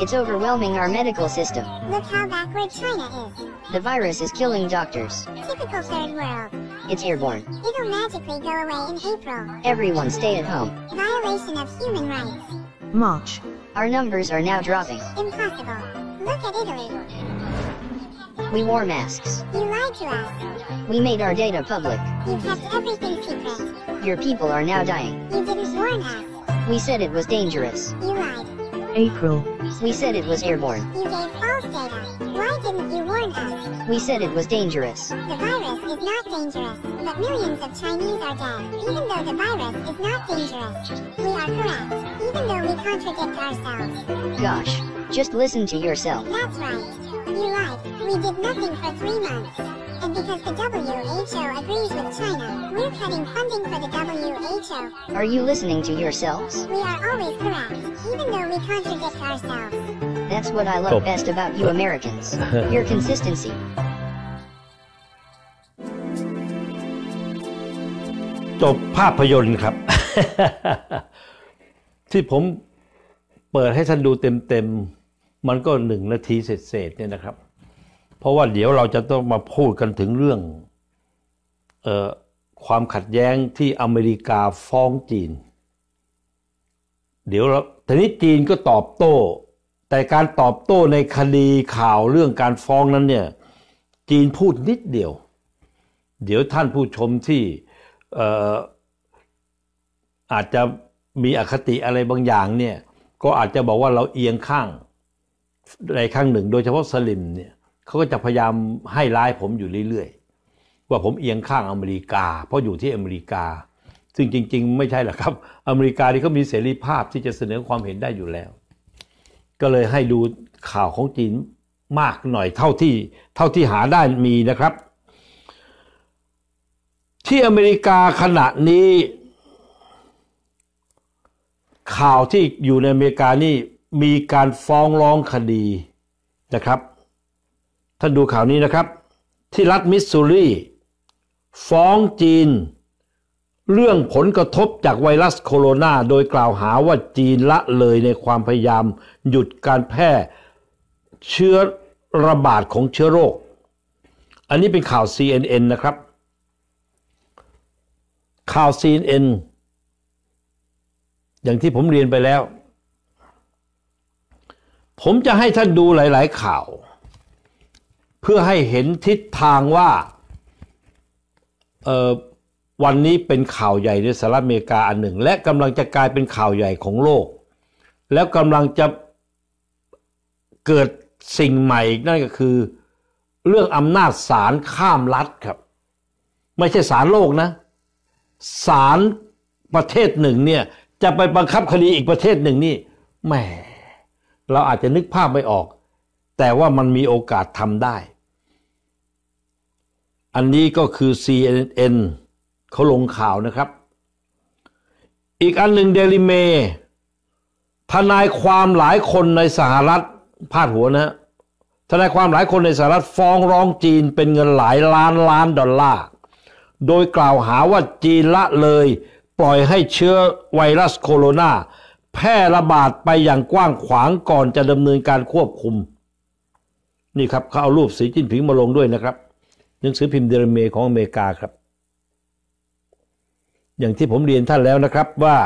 It's overwhelming our medical system. Look how backward China is. The virus is killing doctors. Typical third world. It's airborne. It'll magically go away in April. Everyone stay at home. Violation of human rights. March. Our numbers are now dropping. Impossible. Look at Italy. We wore masks. You lied to us. We made our data public. You kept everything secret. Your people are now dying. You didn't warn us. We said it was dangerous. You lied. April. We said it was airborne. You gave false data. Why didn't you warn us? We said it was dangerous. The virus is not dangerous, but millions of Chinese are dead, even though the virus is not dangerous. We are correct, even though we contradict ourselves. Gosh, just listen to yourself. That's right new life. We did nothing for three months. And because the WHO agrees with China, we're cutting funding for the WHO. Are you listening to yourselves? We are always correct, even though we contradict ourselves. That's what I love oh. best about you Americans. <laughs> Your consistency. Stop <laughs> <laughs> มันก็หนึ่งนาทีเศษๆเนี่ยนะครับ เพราะว่าเดี๋ยวเราจะต้องมาพูดกันถึงเรื่องออความขัดแย้งที่อเมริกาฟ้องจีน เดี๋ยวเราทีนี้จีนก็ตอบโต้ แต่การตอบโต้ในคดีข่าวเรื่องการฟ้องนั้นเนี่ย จีนพูดนิดเดียว เดี๋ยวท่านผู้ชมที่อออาจจะมีอคติอะไรบางอย่างเนี่ย ก็อาจจะบอกว่าเราเอียงข้างในครั้งหนึ่งโดยเฉพาะสลิมเนี่ยเขาก็จะพยายามให้ร้ายผมอยู่เรื่อยๆ ว่าผมเอียงข้างอเมริกาเพราะอยู่ที่อเมริกา ซึ่งจริง ๆ ไม่ใช่หรอกครับ อเมริกาที่เขามีเสรีภาพที่จะเสนอความเห็นได้อยู่แล้ว ก็เลยให้ดูข่าวของจีนมากหน่อยเท่าที่เท่าที่หาได้มีนะครับ ที่อเมริกาขณะนี้ ข่าวที่อยู่ในอเมริกานี่มีการฟ้องร้องคดีนะครับท่านดูข่าวนี้นะครับ ที่รัฐมิสซูรีฟ้องจีน เรื่องผลกระทบจากไวรัสโคโรนา โดยกล่าวหาว่าจีนละเลยในความพยายามหยุดการแพร่เชื้อระบาดของเชื้อโรค อันนี้เป็นข่าว CNN นะครับ ข่าว CNN อย่างที่ผมเรียนไปแล้วผมจะให้ท่านดูหลาย ๆ ข่าว เพื่อให้เห็นทิศทางว่าวันนี้เป็นข่าวใหญ่ในสหรัฐอเมริกาอันหนึ่ง และกำลังจะกลายเป็นข่าวใหญ่ของโลก แล้วกำลังจะเกิดสิ่งใหม่นั่นก็คือ เรื่องอำนาจศาลข้ามรัฐครับ ไม่ใช่ศาลโลกนะ ศาลประเทศหนึ่งเนี่ยจะไปบังคับคดีอีกประเทศหนึ่งนี่แหมเราอาจจะนึกภาพไม่ออก แต่ว่ามันมีโอกาสทำได้ อันนี้ก็คือ CNN เขาลงข่าวนะครับ อีกอันหนึ่งเดลิเม ทนายความหลายคนในสหรัฐพาดหัวนะ ทนายความหลายคนในสหรัฐฟ้องร้องจีนเป็นเงินหลายล้านล้านดอลลาร์โดยกล่าวหาว่าจีนละเลย ปล่อยให้เชื้อไวรัสโคโรนาแพร่ระบาดไปอย่างกว้างขวางก่อนจะดำเนินการควบคุมนี่ครับเขาเอารูปสีจิ้นผิงมาลงด้วยนะครับหนังสือพิมพ์เดลเมของอเมริกาครับ อย่างที่ผมเรียนท่านแล้วนะครับว่า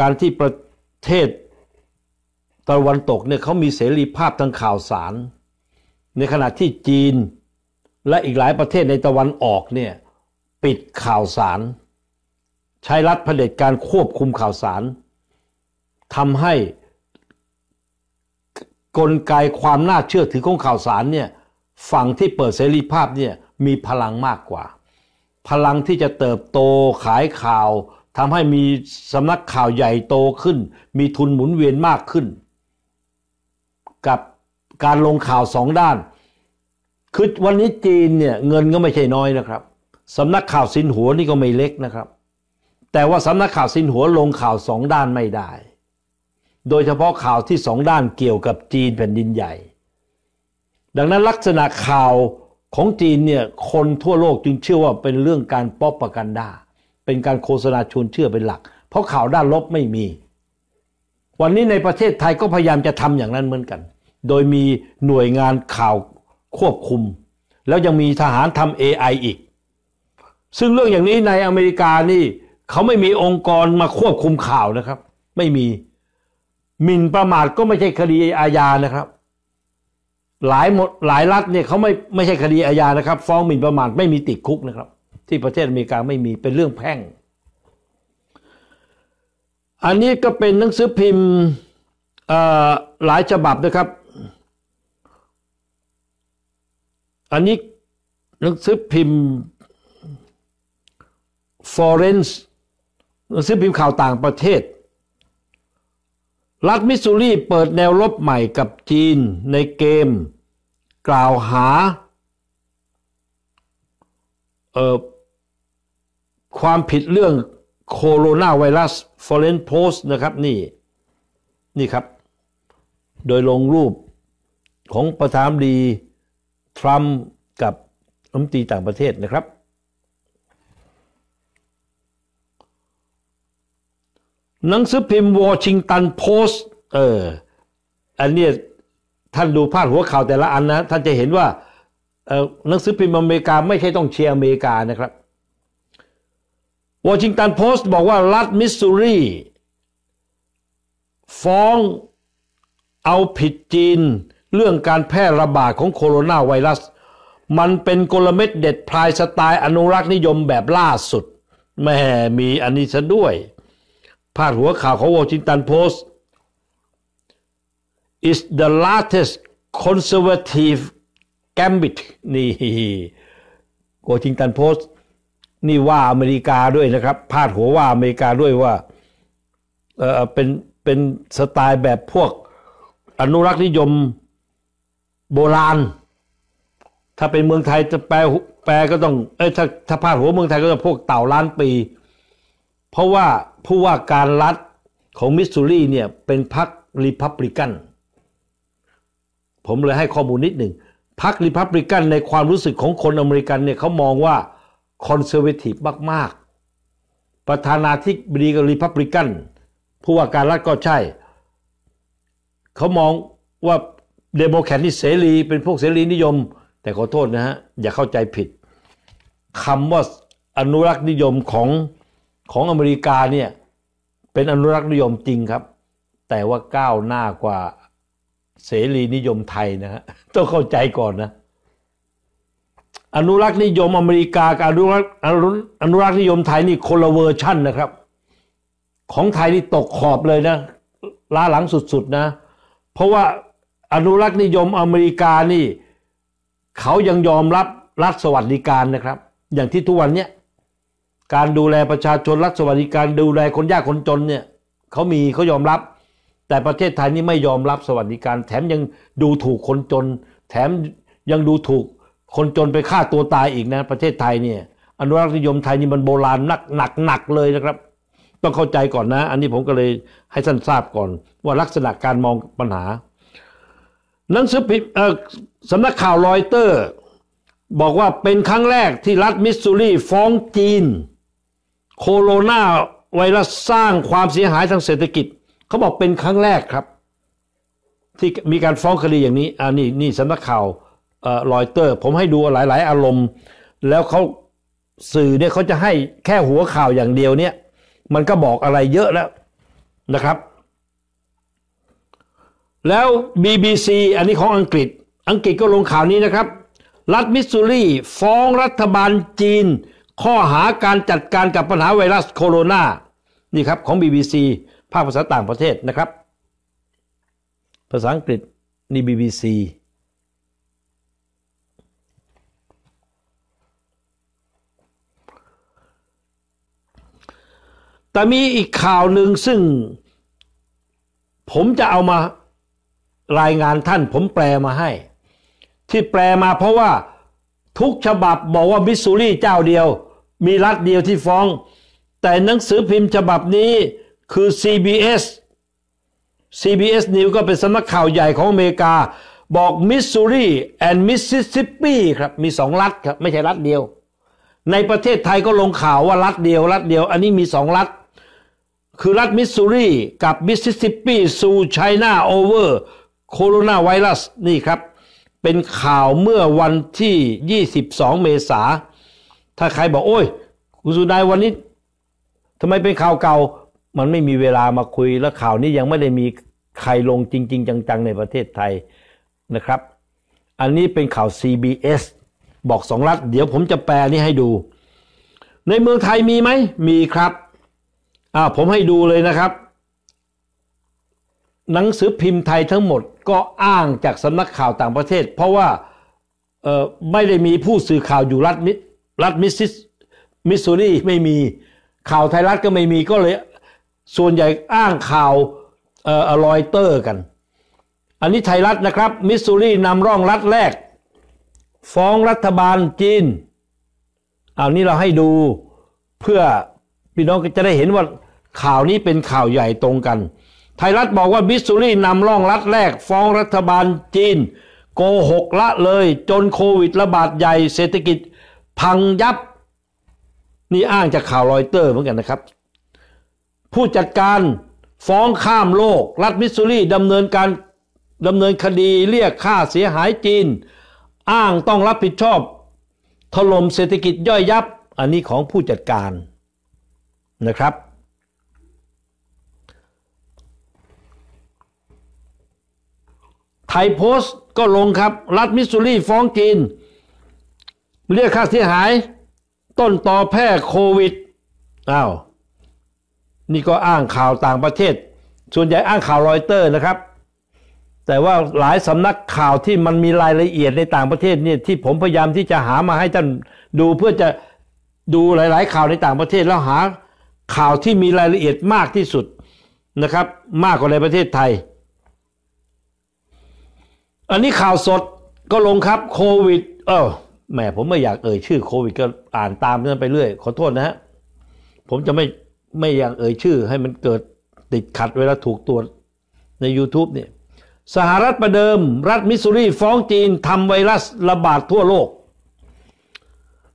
การที่ประเทศตะวันตกเนี่ยเขามีเสรีภาพทางข่าวสาร ในขณะที่จีนและอีกหลายประเทศในตะวันออกเนี่ยปิดข่าวสารใช้รัฐเผด็จการควบคุมข่าวสารทำให้กลไกความน่าเชื่อถือของข่าวสารเนี่ยฝั่งที่เปิดเสรีภาพเนี่ยมีพลังมากกว่า พลังที่จะเติบโตขายข่าวทำให้มีสำนักข่าวใหญ่โตขึ้น มีทุนหมุนเวียนมากขึ้น กับการลงข่าวสองด้าน คือวันนี้จีนเนี่ยเงินก็ไม่ใช่น้อยนะครับสำนักข่าวสินหัวนี่ก็ไม่เล็กนะครับแต่ว่าสำนักข่าวสินหัวลงข่าวสองด้านไม่ได้ โดยเฉพาะข่าวที่สองด้านเกี่ยวกับจีนแผ่นดินใหญ่ ดังนั้นลักษณะข่าวของจีนเนี่ยคนทั่วโลกจึงเชื่อว่าเป็นเรื่องการป๊อปปกันดาเป็นการโฆษณาชวนเชื่อเป็นหลัก เพราะข่าวด้านลบไม่มี วันนี้ในประเทศไทยก็พยายามจะทำอย่างนั้นเหมือนกัน โดยมีหน่วยงานข่าวควบคุม แล้วยังมีทหารทำ AI อีก ซึ่งเรื่องอย่างนี้ในอเมริกานี่เขาไม่มีองค์กรมาควบคุมข่าวนะครับ ไม่มีหมิ่นประมาทก็ไม่ใช่คดีอาญานะครับ หลายหมดหลายรัฐเนี่ยเขาไม่ไม่ใช่คดีอาญานะครับ ฟ้องหมิ่นประมาทไม่มีติดคุกนะครับ ที่ประเทศอเมริกาไม่มีเป็นเรื่องแพ่ง อันนี้ก็เป็นหนังสือพิมพ์หลายฉบับนะครับ อันนี้หนังสือพิมพ์ f o r e n c e หนังสือพิมพ์ข่าวต่างประเทศ รัฐมิสซูรีเปิดแนวรบใหม่กับจีนในเกม กล่าวหาเอ่อความผิดเรื่องโคโรนาไวรัส Foreign p o s นะครับนี่นี่ครับ โดยลงรูปของประธานดีทรัมป์กับรัฐมนตรีต่างประเทศนะครับหนังสือพิมพ์วอชิงตันโพสต์เอออันนี้ท่านดูพาดหัวข่าวแต่ละอันนะท่านจะเห็นว่าหนังสือพิมพ์อเมริกาไม่ใช่ต้องเชียร์อเมริกานะครับวอชิงตันโพสต์บอกว่ารัฐมิสซูรีฟ้องเอาผิดจีน เรื่องการแพร่ระบาดของโคโรนาไวรัส มันเป็นกลเม็ดเด็ดพลายสไตล์ อนุรักษ์นิยมแบบล่าสุดแม่มีอันนี้ซะด้วยพาดหัวข่าวของวอชิงตันโพสต์ is the latest conservative gambit นี่วอชิงตันโพสต์นี่ว่าอเมริกาด้วยนะครับพาดหัวว่าอเมริกาด้วยว่าเออเป็นเป็นสไตล์แบบพวกอนุรักษ์นิยมโบราณ ถ้าเป็นเมืองไทยจะแปลแปลก็ต้องเอ้ยถ้าถ้าพาดหัวเมืองไทยก็จะพวกเต่าล้านปีเพราะว่าผู้ว่าการรัฐของมิสซูรีเนี่ย เป็นพรรครีพับลิกัน ผมเลยให้ข้อมูลนิดหนึ่งพรรครีพับลิกันในความรู้สึกของคนอเมริกันเนี่ยเขามองว่าคอนเซอร์เวทีฟมาก ๆ ประธานาธิบดีกรีพับลิกันผู้ว่าการรัฐก็ใช่ เขามองว่าเดโมแครตนี่เสรีเป็นพวกเสรีนิยม แต่ขอโทษนะฮะ อย่าเข้าใจผิดคำว่าอนุรักษ์นิยมของของอเมริกาเนี่ยเป็นอนุรักษ์นิยมจริงครับ แต่ว่าก้าวหน้ากว่าเสรีนิยมไทยนะฮะต้องเข้าใจก่อนนะ อนุรักษ์นิยมอเมริกา กับอนุรักษ์อนุรักษ์นิยมไทยนี่คนละเวอร์ชั่นนะครับ ของไทยนี่ตกขอบเลยนะ ล้าหลังสุดๆนะ เพราะว่าอนุรักษ์นิยมอเมริกานี่เขายังยอมรับรัฐสวัสดิการนะครับ อย่างที่ทุกวันเนี้ยการดูแลประชาชนรัฐสวัสดิการดูแลคนยากคนจนเนี่ยเขามีเขายอมรับ แต่ประเทศไทยนี่ไม่ยอมรับสวัสดิการ แถมยังดูถูกคนจน แถมยังดูถูกคนจนไปฆ่าตัวตายอีกนะประเทศไทยเนี่ยอนุรักษนิยมไทยนี่มันโบราณหนักหนักหนักเลยนะครับต้องเข้าใจก่อนนะ อันนี้ผมก็เลยให้ท่านทราบก่อน ว่าลักษณะการมองปัญหาหนังสือพิมพ์สำนักข่าวรอยเตอร์ บอกว่าเป็นครั้งแรกที่รัฐมิสซูรีฟ้องจีนโคโรนาไวรัสสร้างความเสียหายทางเศรษฐกิจเขาบอกเป็นครั้งแรกครับ ที่มีการฟ้องคดีอย่างนี้อ่านี่นี่สำนักข่าวรอยเตอร์ ผมให้ดูหลายๆ อารมณ์ แล้วเขาสื่อเนี่ยเขาจะให้แค่หัวข่าวอย่างเดียวเนี่ย มันก็บอกอะไรเยอะแล้วนะครับ แล้ว BBC อันนี้ของอังกฤษอังกฤษก็ลงข่าวนี้นะครับ รัฐมิสซูรีฟ้องรัฐบาลจีนข้อหาการจัดการกับปัญหาไวรัสโคโรนา นี่ครับของ BBC ภาคภาษาต่างประเทศนะครับ ภาษาอังกฤษ นี่ BBC แต่มีอีกข่าวหนึ่งซึ่ง ผมจะเอามารายงานท่านผมแปลมาให้ ที่แปลมาเพราะว่าทุกฉบับบอกว่ามิสซูรีเจ้าเดียว มีรัฐเดียวที่ฟ้อง แต่หนังสือพิมพ์ฉบับนี้คือ CBS CBS News ก็เป็นสำนักข่าวใหญ่ของอเมริกา บอกมิสซูรีแอนด์มิสซิสซิปปีครับ มีสองรัฐครับ ไม่ใช่รัฐเดียว ในประเทศไทยก็ลงข่าวว่ารัฐเดียวรัฐเดียว อันนี้มีสองรัฐ คือรัฐมิสซูรีกับมิสซิสซิปปีสู่ไชน่าโอเวอร์โคโรนาไวรัสนี่ครับเป็นข่าวเมื่อวันที่ 22 เมษา ถ้าใครบอกโอ้ยคุณสุนายวันนี้ทำไมเป็นข่าวเก่า มันไม่มีเวลามาคุย และข่าวนี้ยังไม่ได้มีใครลงจริงๆ จัง ๆในประเทศไทยนะครับ อันนี้เป็นข่าว CBS บอกสองรัฐ เดี๋ยวผมจะแปลนี้ให้ดู ในเมืองไทยมีไหม มีครับ อ่าผมให้ดูเลยนะครับหนังสือพิมพ์ไทยทั้งหมดก็อ้างจากสำนักข่าวต่างประเทศ เพราะว่าไม่ได้มีผู้สื่อข่าวอยู่รัฐมิรัฐมิสซิสมิสซูรีไม่มีข่าวไทยรัฐก็ไม่มีก็เลยส่วนใหญ่อ้างข่าวเอ่อรอยเตอร์กัน อันนี้ไทยรัฐนะครับมิสซูรีนำร่องรัฐแรก ฟ้องรัฐบาลจีนเอานี้เราให้ดูเพื่อพี่น้องจะได้เห็นว่าข่าวนี้เป็นข่าวใหญ่ตรงกันไทยรัฐบอกว่า มิสซูรีนำร่องรัฐแรก ฟ้องรัฐบาลจีน โกหกละเลย จนโควิดระบาดใหญ่เศรษฐกิจพังยับ นี่อ้างจากข่าวรอยเตอร์เหมือนกันนะครับ ผู้จัดการฟ้องข้ามโลกรัฐมิสซูรีดำเนินการดำเนินคดีเรียกค่าเสียหายจีน อ้างต้องรับผิดชอบถล่มเศรษฐกิจย่อยยับอันนี้ของผู้จัดการนะครับไทยโพสต์ก็ลงครับรัฐมิสซูรีฟ้องจีนเรียกค่าเสียหายต้นต่อแพร่โควิดอ้าวนี่ก็อ้างข่าวต่างประเทศ ส่วนใหญ่อ้างข่าวรอยเตอร์นะครับ แต่ว่าหลายสำนักข่าวที่มันมีรายละเอียดในต่างประเทศเนี่ยที่ผมพยายามที่จะหามาให้ท่านดูเพื่อจะดูหลายๆข่าวในต่างประเทศแล้วหา ข่าวที่มีรายละเอียดมากที่สุดนะครับ มากกว่าในประเทศไทยอันนี้ข่าวสดก็ลงครับ โควิดเออแหมผมไม่อยากเอ่ยชื่อโควิดก็อ่านตามนั้นไปเรื่อย ขอโทษนะฮะ ผมจะไม่ไม่อยากเอ่ยชื่อให้มันเกิดติดขัดเวลาถูกตรวจใน YouTube เนี่ยสหรัฐประเดิม รัฐมิสซูรี ฟ้องจีนทำไวรัสระบาดทั่วโลก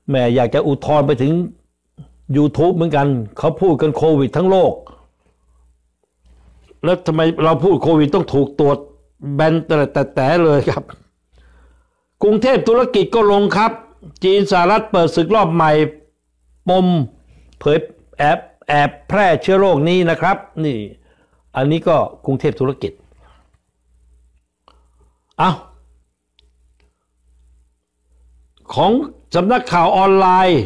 แหมอยากจะอุทธรไปถึง YouTube เหมือนกัน เขาพูดกันโควิดทั้งโลก แล้วทำไมเราพูดโควิด ต้องถูกตรวจแบนแต่แต่เลยครับ กรุงเทพธุรกิจก็ลงครับ จีนสหรัฐเปิดศึกรอบใหม่ปมเผยแอบแอบแพร่เชื้อโรคนี้นะครับนี่อันนี้ก็กรุงเทพธุรกิจเอาของสำนักข่าวออนไลน์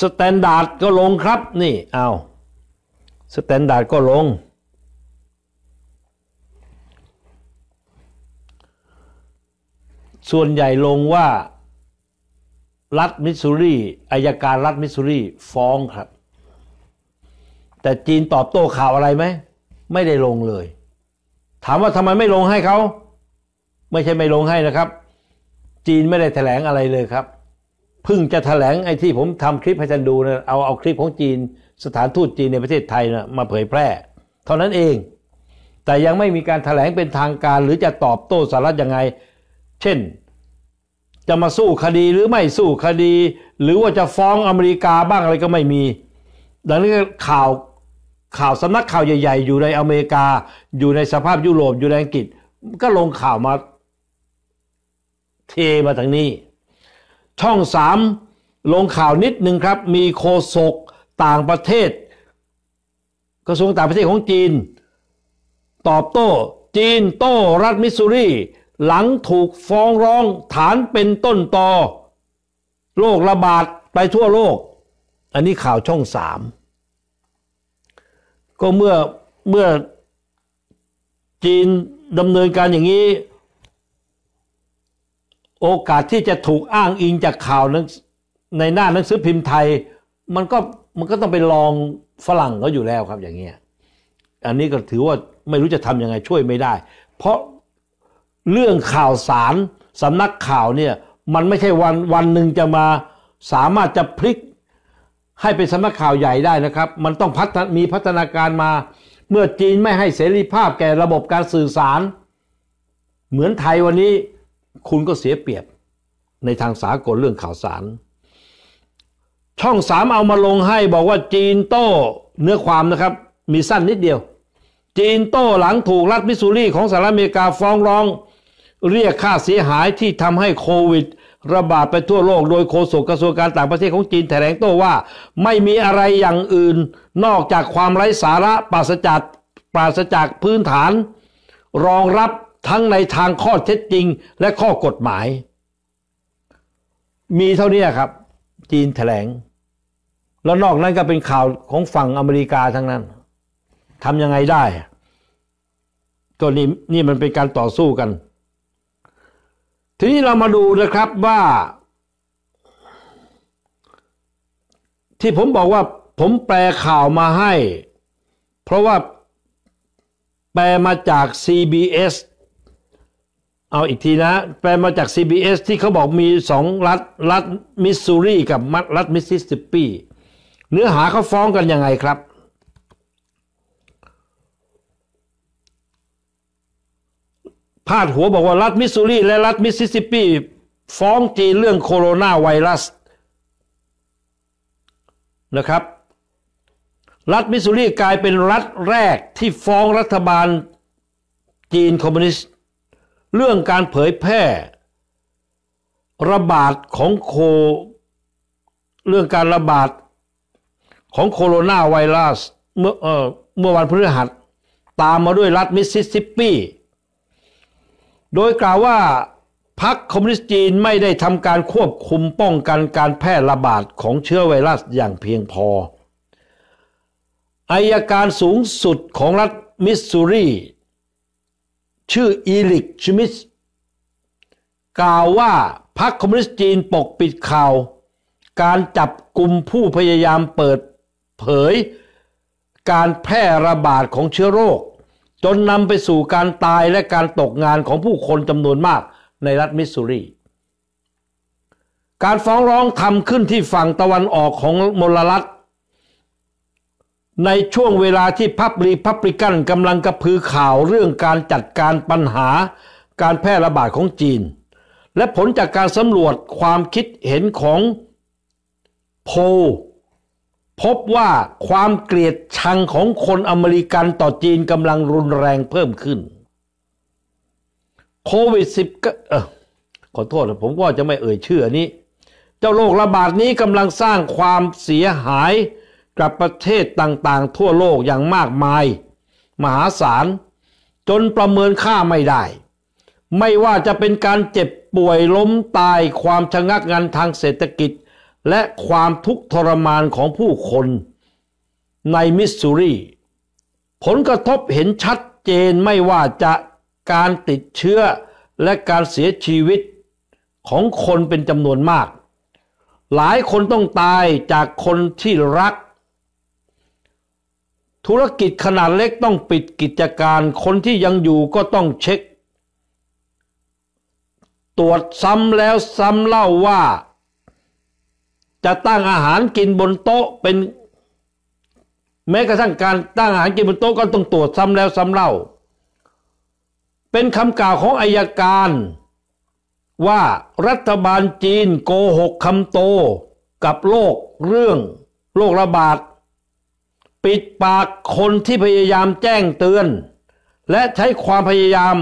สแตนดาร์ดก็ลงครับนี่เอาสแตนดาร์ดก็ลงส่วนใหญ่ลงว่า รัฐมิสซูรีอายการรัฐมิสซูรีฟ้องครับ แต่จีนตอบโต้ข่าวอะไรไหมไม่ได้ลงเลย ถามว่าทำไมไม่ลงให้เขาไม่ใช่ไม่ลงให้นะครับ จีนไม่ได้แถลงอะไรเลยครับเพิ่งจะถแถลงไอ้ที่ผมทำคลิปให้ท่านดูนะเอาเอาคลิปของจีน สถานทูตจีนในประเทศไทยนะมาเผยแพร่ เท่านั้นเอง แต่ยังไม่มีการถแถลงเป็นทางการ หรือจะตอบโต้สหรัฐยังไง เช่นจะมาสู้คดีหรือไม่สู้คดี หรือว่าจะฟ้องอเมริกาบ้างอะไรก็ไม่มี ดังนั้นข่าวข่าวสำนักข่าวใหญ่ๆอยู่ในอเมริกาอยู่ในสภาพยุโรปอยู่ในอังกฤษ ก็ลงข่าวมาเทมาทางนี้ช่องสามลงข่าวนิดหนึ่งครับ มีโคศกต่างประเทศกระทรวงต่างประเทศของจีน ตอบโต้ จีนโต้รัฐมิสซูรีหลังถูกฟ้องร้องฐานเป็นต้นตอโรคระบาดไปทั่วโลก อันนี้ข่าวช่องสาม ก็เมื่อเมื่อจีนดำเนินการอย่างนี้ โอกาสที่จะถูกอ้างอิงจากข่าวในหน้าหนังสือพิมพ์ไทย มันก็มัน ก็ ต้องไปลองฝรั่งเขาอยู่แล้วครับอย่างเงี้ยอันนี้ก็ถือว่าไม่รู้ จะทำยังไงช่วยไม่ได้ เพราะเรื่องข่าวสารสำนักข่าวเนี่ยมันไม่ใช่วันวันหนึ่งจะมาสามารถจะพลิกให้เป็นสำนักข่าวใหญ่ได้นะครับ มันต้องพัฒมีพัฒนาการมา เมื่อจีนไม่ให้เสรีภาพแก่ระบบการสื่อสาร เหมือนไทยวันนี้ คุณก็เสียเปรียบในทางสากลเรื่องข่าวสาร ช่องสามเอามาลงให้บอกว่าจีนโต้เนื้อความนะครับ มีสั้นนิดเดียว จีนโต้หลังถูกรัฐมิสซูรีของสหรัฐอเมริกาฟ้องร้องเรียกค่าเสียหายที่ทำให้โควิดระบาดไปทั่วโลก โดยโฆษกกระทรวงการต่างประเทศของจีนแถลงโต้ว่าไม่มีอะไรอย่างอื่นนอกจากความไร้สาระปราศจากปราศจากพื้นฐาน รองรับทั้งในทางข้อเท็จจริงและข้อกฎหมาย มีเท่านี้ครับ จีนแถลง แล้วนอกนั้นก็เป็นข่าวของฝั่งอเมริกาทั้งนั้นทำยังไงได้ก็นี่นี่มันเป็นการต่อสู้กันทีนี้เรามาดูนะครับว่า ที่ผมบอกว่าผมแปลข่าวมาให้ เพราะว่าแปลมาจาก CBS เอาอีกทีนะ แปลมาจาก CBS ที่เขาบอกมีสองรัฐรัฐมิสซูรีกับรัฐมิสซิสซิปปี เนื้อหาเขาฟ้องกันยังไงครับพาดหัวบอกว่ารัฐมิสซูรีและรัฐมิสซิสซิปปีฟ้องจีนเรื่องโคโรนาไวรัสนะครับรัฐมิสซูรีกลายเป็นรัฐแรกที่ฟ้องรัฐบาลจีนคอมมิวนิสต์เรื่องการเผยแพร่ ระบาดของโคเรื่องการระบาดของโคโรนาไวรัสเมื่อเมื่อวันพฤหัสตามมาด้วยรัฐมิสซิสซิปปีโดยกล่าวว่าพรรคคอมมิวนิสต์จีนไม่ได้ทำการควบคุมป้องกันการแพร่ระบาดของเชื้อไวรัสอย่างเพียงพอ อายการสูงสุดของรัฐมิสซูรีชื่ออีลิกชมิสกล่าวว่าพรรคคอมมิวนิสต์จีนปกปิดข่าว การจับกลุ่มผู้พยายามเปิดเผย การแพร่ระบาดของเชื้อโรคจนนำไปสู่การตายและการตกงานของผู้คนจำนวนมากในรัฐมิสซูรี การฟ้องร้องทำขึ้นที่ฝั่งตะวันออกของมลรัฐ ในช่วงเวลาที่พับรีพับริกันกำลังกระพือข่าวเรื่องการจัดการปัญหาการแพร่ระบาดของจีน และผลจากการสำรวจความคิดเห็นของโพพบว่าความเกลียดชังของคนอเมริกันต่อจีนกำลังรุนแรงเพิ่มขึ้น โควิด1 9เออขอโทษผมก็จะไม่เอ่ยชื่ออนนี้ เจ้าโรคระบาดนี้กำลังสร้างความเสียหายกับประเทศต่างๆทั่วโลกอย่างมากมาย มหาศาลจนประเมินค่าไม่ได้ ไม่ว่าจะเป็นการเจ็บป่วยล้มตายความชะงักงันทางเศรษฐกิจและความทุกข์ทรมานของผู้คนในมิสซูรี ผลกระทบเห็นชัดเจนไม่ว่าจะการติดเชื้อและการเสียชีวิต ของคนเป็นจำนวนมาก หลายคนต้องตายจากคนที่รัก ธุรกิจขนาดเล็กต้องปิดกิจการ คนที่ยังอยู่ก็ต้องเช็ค ตรวจซ้ำแล้วซ้ำเล่าว่าจะตั้งอาหารกินบนโต๊ะเป็น แม้กระทั่งการตั้งอาหารกินบนโต๊ะก็ต้องตรวจซ้ำแล้วซ้ำเล่าเป็นคำกล่าวของอายการ ว่ารัฐบาลจีนโกหกคำโต กับโลกเรื่องโรคระบาดปิดปากคนที่พยายามแจ้งเตือน และใช้ความพยายาม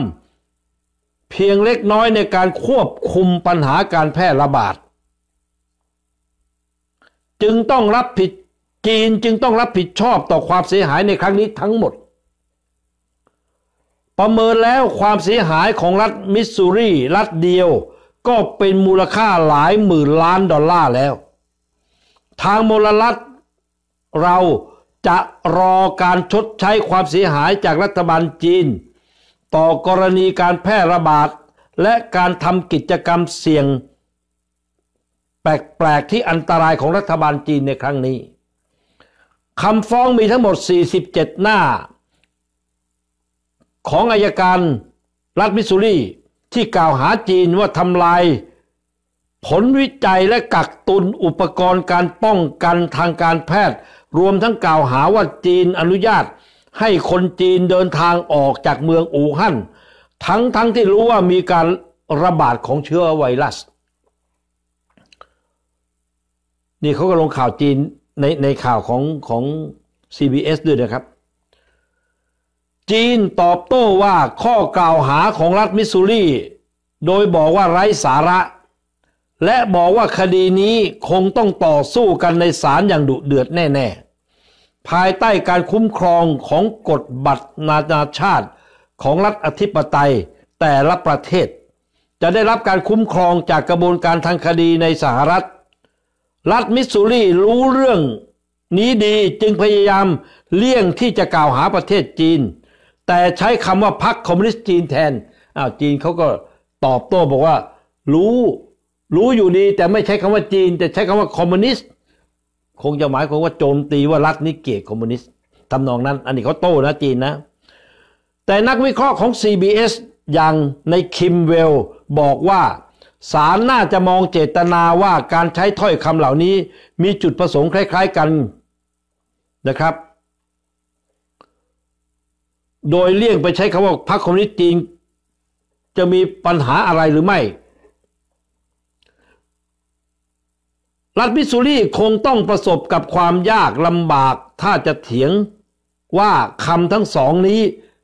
เพียงเล็กน้อยในการควบคุมปัญหาการแพร่ระบาดจึงต้องรับผิดจีนจึงต้องรับผิดชอบต่อความเสียหายในครั้งนี้ทั้งหมด ประเมินแล้วความเสียหายของรัฐมิสซูรีรัฐเดียว ก็เป็นมูลค่าหลายหมื่นล้านดอลลาร์แล้ว ทางมลรัฐเราจะรอการชดใช้ความเสียหายจากรัฐบาลจีน ต่อกรณีการแพร่ระบาดและการทำกิจกรรมเสี่ยงแปลกๆที่อันตรายของรัฐบาลจีนในครั้งนี้คำฟ้องมีทั้งหมด 47 หน้า ของอายการ รัฐมิสซูรีที่กล่าวหาจีนว่าทำลาย ผลวิจัยและกักตุนอุปกรณ์การป้องกันทางการแพทย์ รวมทั้งกล่าวหาว่าจีนอนุญาต ให้คนจีนเดินทางออกจากเมืองอู่ฮั่นทั้งทั้งที่รู้ว่ามีการระบาดของเชื้อไวรัสนี่เขาก็ลงข่าวจีนในในข่าวของของ CBS ด้วยนะครับ จีนตอบโต้ว่าข้อกล่าวหาของรัฐมิสซูรีโดยบอกว่าไร้สาระ และบอกว่าคดีนี้คงต้องต่อสู้กันในศาลอย่างดุเดือดแน่ ๆ ภายใต้การคุ้มครองของกฎบัตรนานาชาติของรัฐอธิปไตยแต่ละประเทศ จะได้รับการคุ้มครองจากกระบวนการทางคดีในสหรัฐรัฐมิสซูรีรู้เรื่องนี้ดีจึงพยายามเลี่ยงที่จะกล่าวหาประเทศจีน แต่ใช้คำว่าพรรคคอมมิวนิสต์จีนแทนอ้าวจีนเขาก็ตอบโต้บอกว่า รู้รู้อยู่ดีแต่ไม่ใช้คำว่าจีน แต่ใช้คำว่าคอมมิวนิสต์คงจะหมายความว่าโจมตีว่า รัฐนี้เกลียดคอมมิวนิสต์ทำนองนั้น อันนี้เขาโต้นะจีนนะ แต่นักวิเคราะห์ของ CBS อย่างในคิมเวลบอกว่าศาลน่าจะมองเจตนาว่าการใช้ถ้อยคำเหล่านี้มีจุดประสงค์คล้ายๆกันนะครับ โดยเลี่ยงไปใช้คำว่าพรรคคอมมิวนิสต์จีนจะมีปัญหาอะไรหรือไม่ รัฐมิสซูรีคงต้องประสบกับความยากลำบากถ้าจะเถียงว่าคำทั้งสองนี้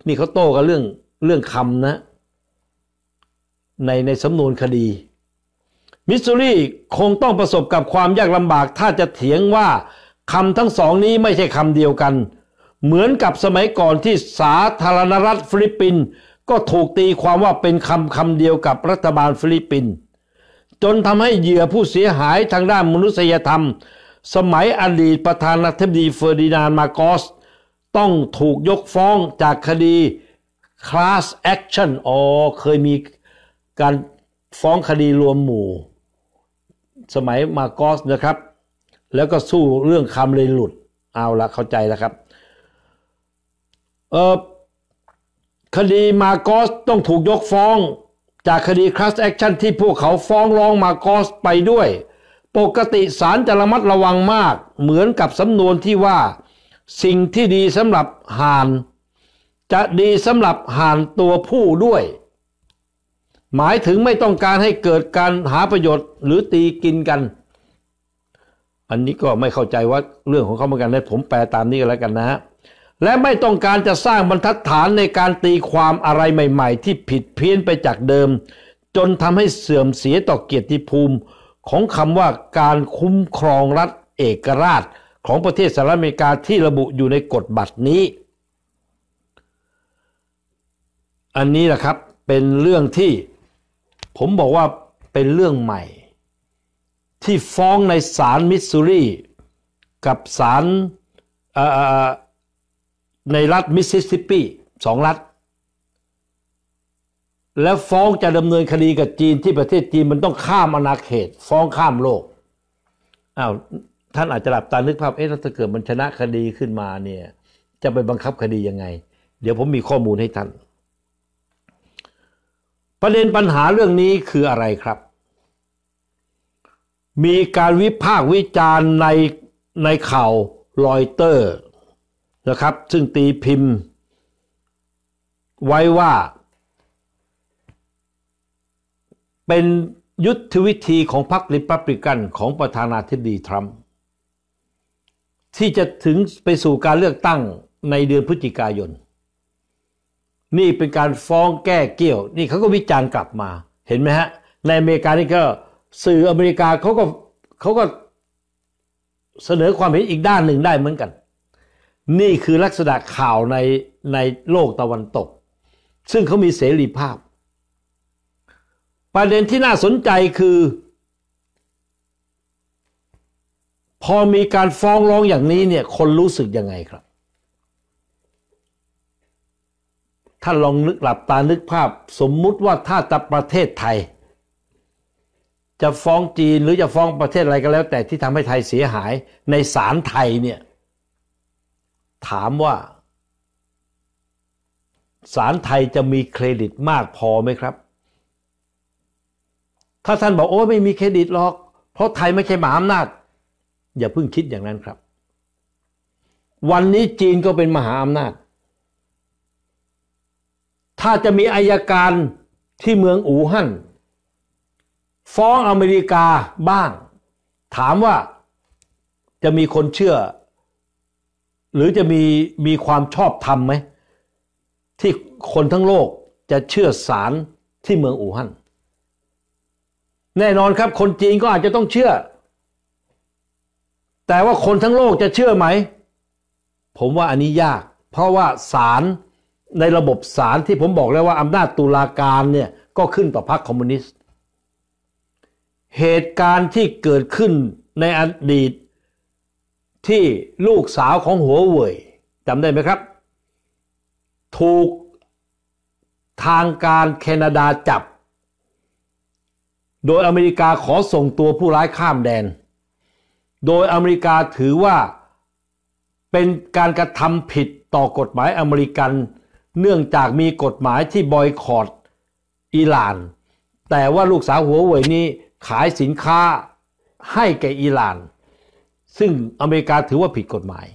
นี่เขาโต้กันเรื่องเรื่องคำนะใน ในสำนวนคดี มิสซูรี คงต้องประสบกับความยากลำบากถ้าจะเถียงว่าคำทั้งสองนี้ไม่ใช่คำเดียวกัน เหมือนกับสมัยก่อนที่สาธารณรัฐฟิลิปปินส์ก็ถูกตีความว่าเป็นคำคำเดียวกับรัฐบาลฟิลิปปินส์จนทำให้เหยื่อผู้เสียหายทางด้านมนุษยธรรม สมัยอดีตประธานาธิบดีเฟอร์ดินานมาโกสต้องถูกยกฟ้องจากคดี class action อ๋อเคยมีการฟ้องคดีรวมหมู่ สมัยมาโกสนะครับ แล้วก็สู้เรื่องคำเลยหลุดเอาละเข้าใจแล้วครับคดีมาโกสต้องถูกยกฟ้องจากคดีคลัสแอคชั่นที่พวกเขาฟ้องร้องมาโกสไปด้วย ปกติศาลจะระมัดระวังมากเหมือนกับสำนวนที่ว่าสิ่งที่ดีสำหรับห่านจะดีสำหรับห่านตัวผู้ด้วยหมายถึงไม่ต้องการให้เกิดการหาประโยชน์หรือตีกินกัน อันนี้ก็ไม่เข้าใจว่าเรื่องของเขาเหมือนกันนะผมแปลตามนี้ก็แล้วกันนะฮะและไม่ต้องการจะสร้างบรรทัดฐานในการตีความอะไรใหม่ ๆ ที่ผิดเพี้ยนไปจากเดิม จนทำให้เสื่อมเสียต่อเกียรติภูมิ ของคำว่าการคุ้มครองรัฐเอกราชของประเทศสหรัฐอเมริกาที่ระบุอยู่ในกฎบัตรนี้ อันนี้แหละครับเป็นเรื่องที่ผมบอกว่าเป็นเรื่องใหม่ที่ฟ้องในศาลมิสซูรีกับศาลในรัฐมิสซิสซิปปีสองรัฐ และฟ้องจะดำเนินคดีกับจีนที่ประเทศจีน มันต้องข้ามอาณาเขต ฟ้องข้ามโลกอา้าวท่านอาจจะหลับตานึกภาพเอ๊ะ ถ้าเกิดมันชนะคดีขึ้นมาเนี่ยจะไปบังคับคดียังไง เดี๋ยวผมมีข้อมูลให้ท่านประเด็นปัญหาเรื่องนี้คืออะไรครับ มีการวิพากษ์วิจารณ์ในในข่าวรอยเตอร์นะครับ ซึ่งตีพิมพ์ ไว้ว่า เป็นยุทธวิธีของพรรคริปับลิกัน ของประธานาธิบดีทรัมป์ที่จะถึงไปสู่การเลือกตั้งในเดือนพฤศจิกายนนี่เป็นการฟ้องแก้เกี่ยว นี่เขาก็วิจารณ์กลับมา เห็นไหมฮะ ในอเมริกานี่ก็ สื่ออเมริกาเขาก็เขาก็เสนอความเห็นอีกด้านหนึ่งได้เหมือนกัน นี่คือลักษณะข่าวในในโลกตะวันตก ซึ่งเขามีเสรีภาพ ประเด็นที่น่าสนใจคือ พอมีการฟ้องร้องอย่างนี้เนี่ย คนรู้สึกยังไงครับถ้าลองนึกหลับตานึกภาพสมมุติว่าถ้าตะประเทศไทย จะฟ้องจีนหรือจะฟ้องประเทศอะไรก็แล้ว แต่ที่ทำให้ไทยเสียหายในศาลไทยเนี่ยถามว่าศาลไทยจะมีเครดิตมากพอไหมครับ ถ้าท่านบอกโอ้ไม่มีเครดิตหรอก เพราะไทยไม่ใช่มหาอำนาจอย่าเพิ่งคิดอย่างนั้นครับ วันนี้จีนก็เป็นมหาอำนาจถ้าจะมีอายการที่เมืองอู่ฮั่นฟ้องอเมริกาบ้าง ถามว่าจะมีคนเชื่อ หรือจะมีมีความชอบธรรมไหมที่คนทั้งโลกจะเชื่อสารที่เมืองอู่ฮั่นแน่นอนครับคนจีนก็อาจจะต้องเชื่อ แต่ว่าคนทั้งโลกจะเชื่อไหม ผมว่าอันนี้ยากเพราะว่าสารในระบบศาลที่ผมบอกแล้วว่าอำนาจตุลาการเนี่ย ก็ขึ้นต่อพรรคคอมมิวนิสต์ เหตุการณ์ที่เกิดขึ้นในอดีตที่ลูกสาวของหัวเว่ยจำได้ไหมครับ ถูกทางการแคนาดาจับ โดยอเมริกาขอส่งตัวผู้ร้ายข้ามแดน โดยอเมริกาถือว่าเป็นการกระทำผิดต่อกฎหมายอเมริกันเนื่องจากมีกฎหมายที่บอยคอตอิหร่าน แต่ว่าลูกสาวหัวเว่ยนี้ขายสินค้าให้แก่อิหร่าน ซึ่งอเมริกาถือว่าผิดกฎหมาย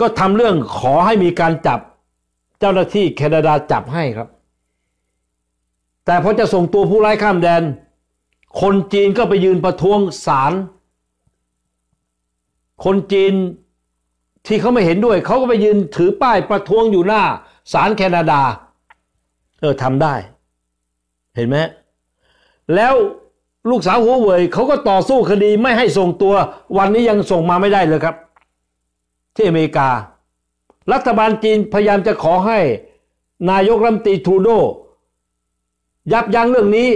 ก็ทำเรื่องขอให้มีการจับเจ้าหน้าที่แคนาดาจับให้ครับ แต่พอจะส่งตัวผู้ร้ายข้ามแดน คนจีนก็ไปยืนประท้วงศาลคนจีนที่เขาไม่เห็นด้วยเขาก็ไปยืนถือป้ายประท้วงอยู่หน้าศาลแคนาดาเออทำได้ เห็นไหมแล้วลูกสาวหัวเว่ยเขาก็ต่อสู้คดีไม่ให้ส่งตัว วันนี้ยังส่งมาไม่ได้เลยครับ ที่อเมริกา รัฐบาลจีนพยายามจะขอให้ นายกรัมตีทูโด ยับยั้งเรื่องนี้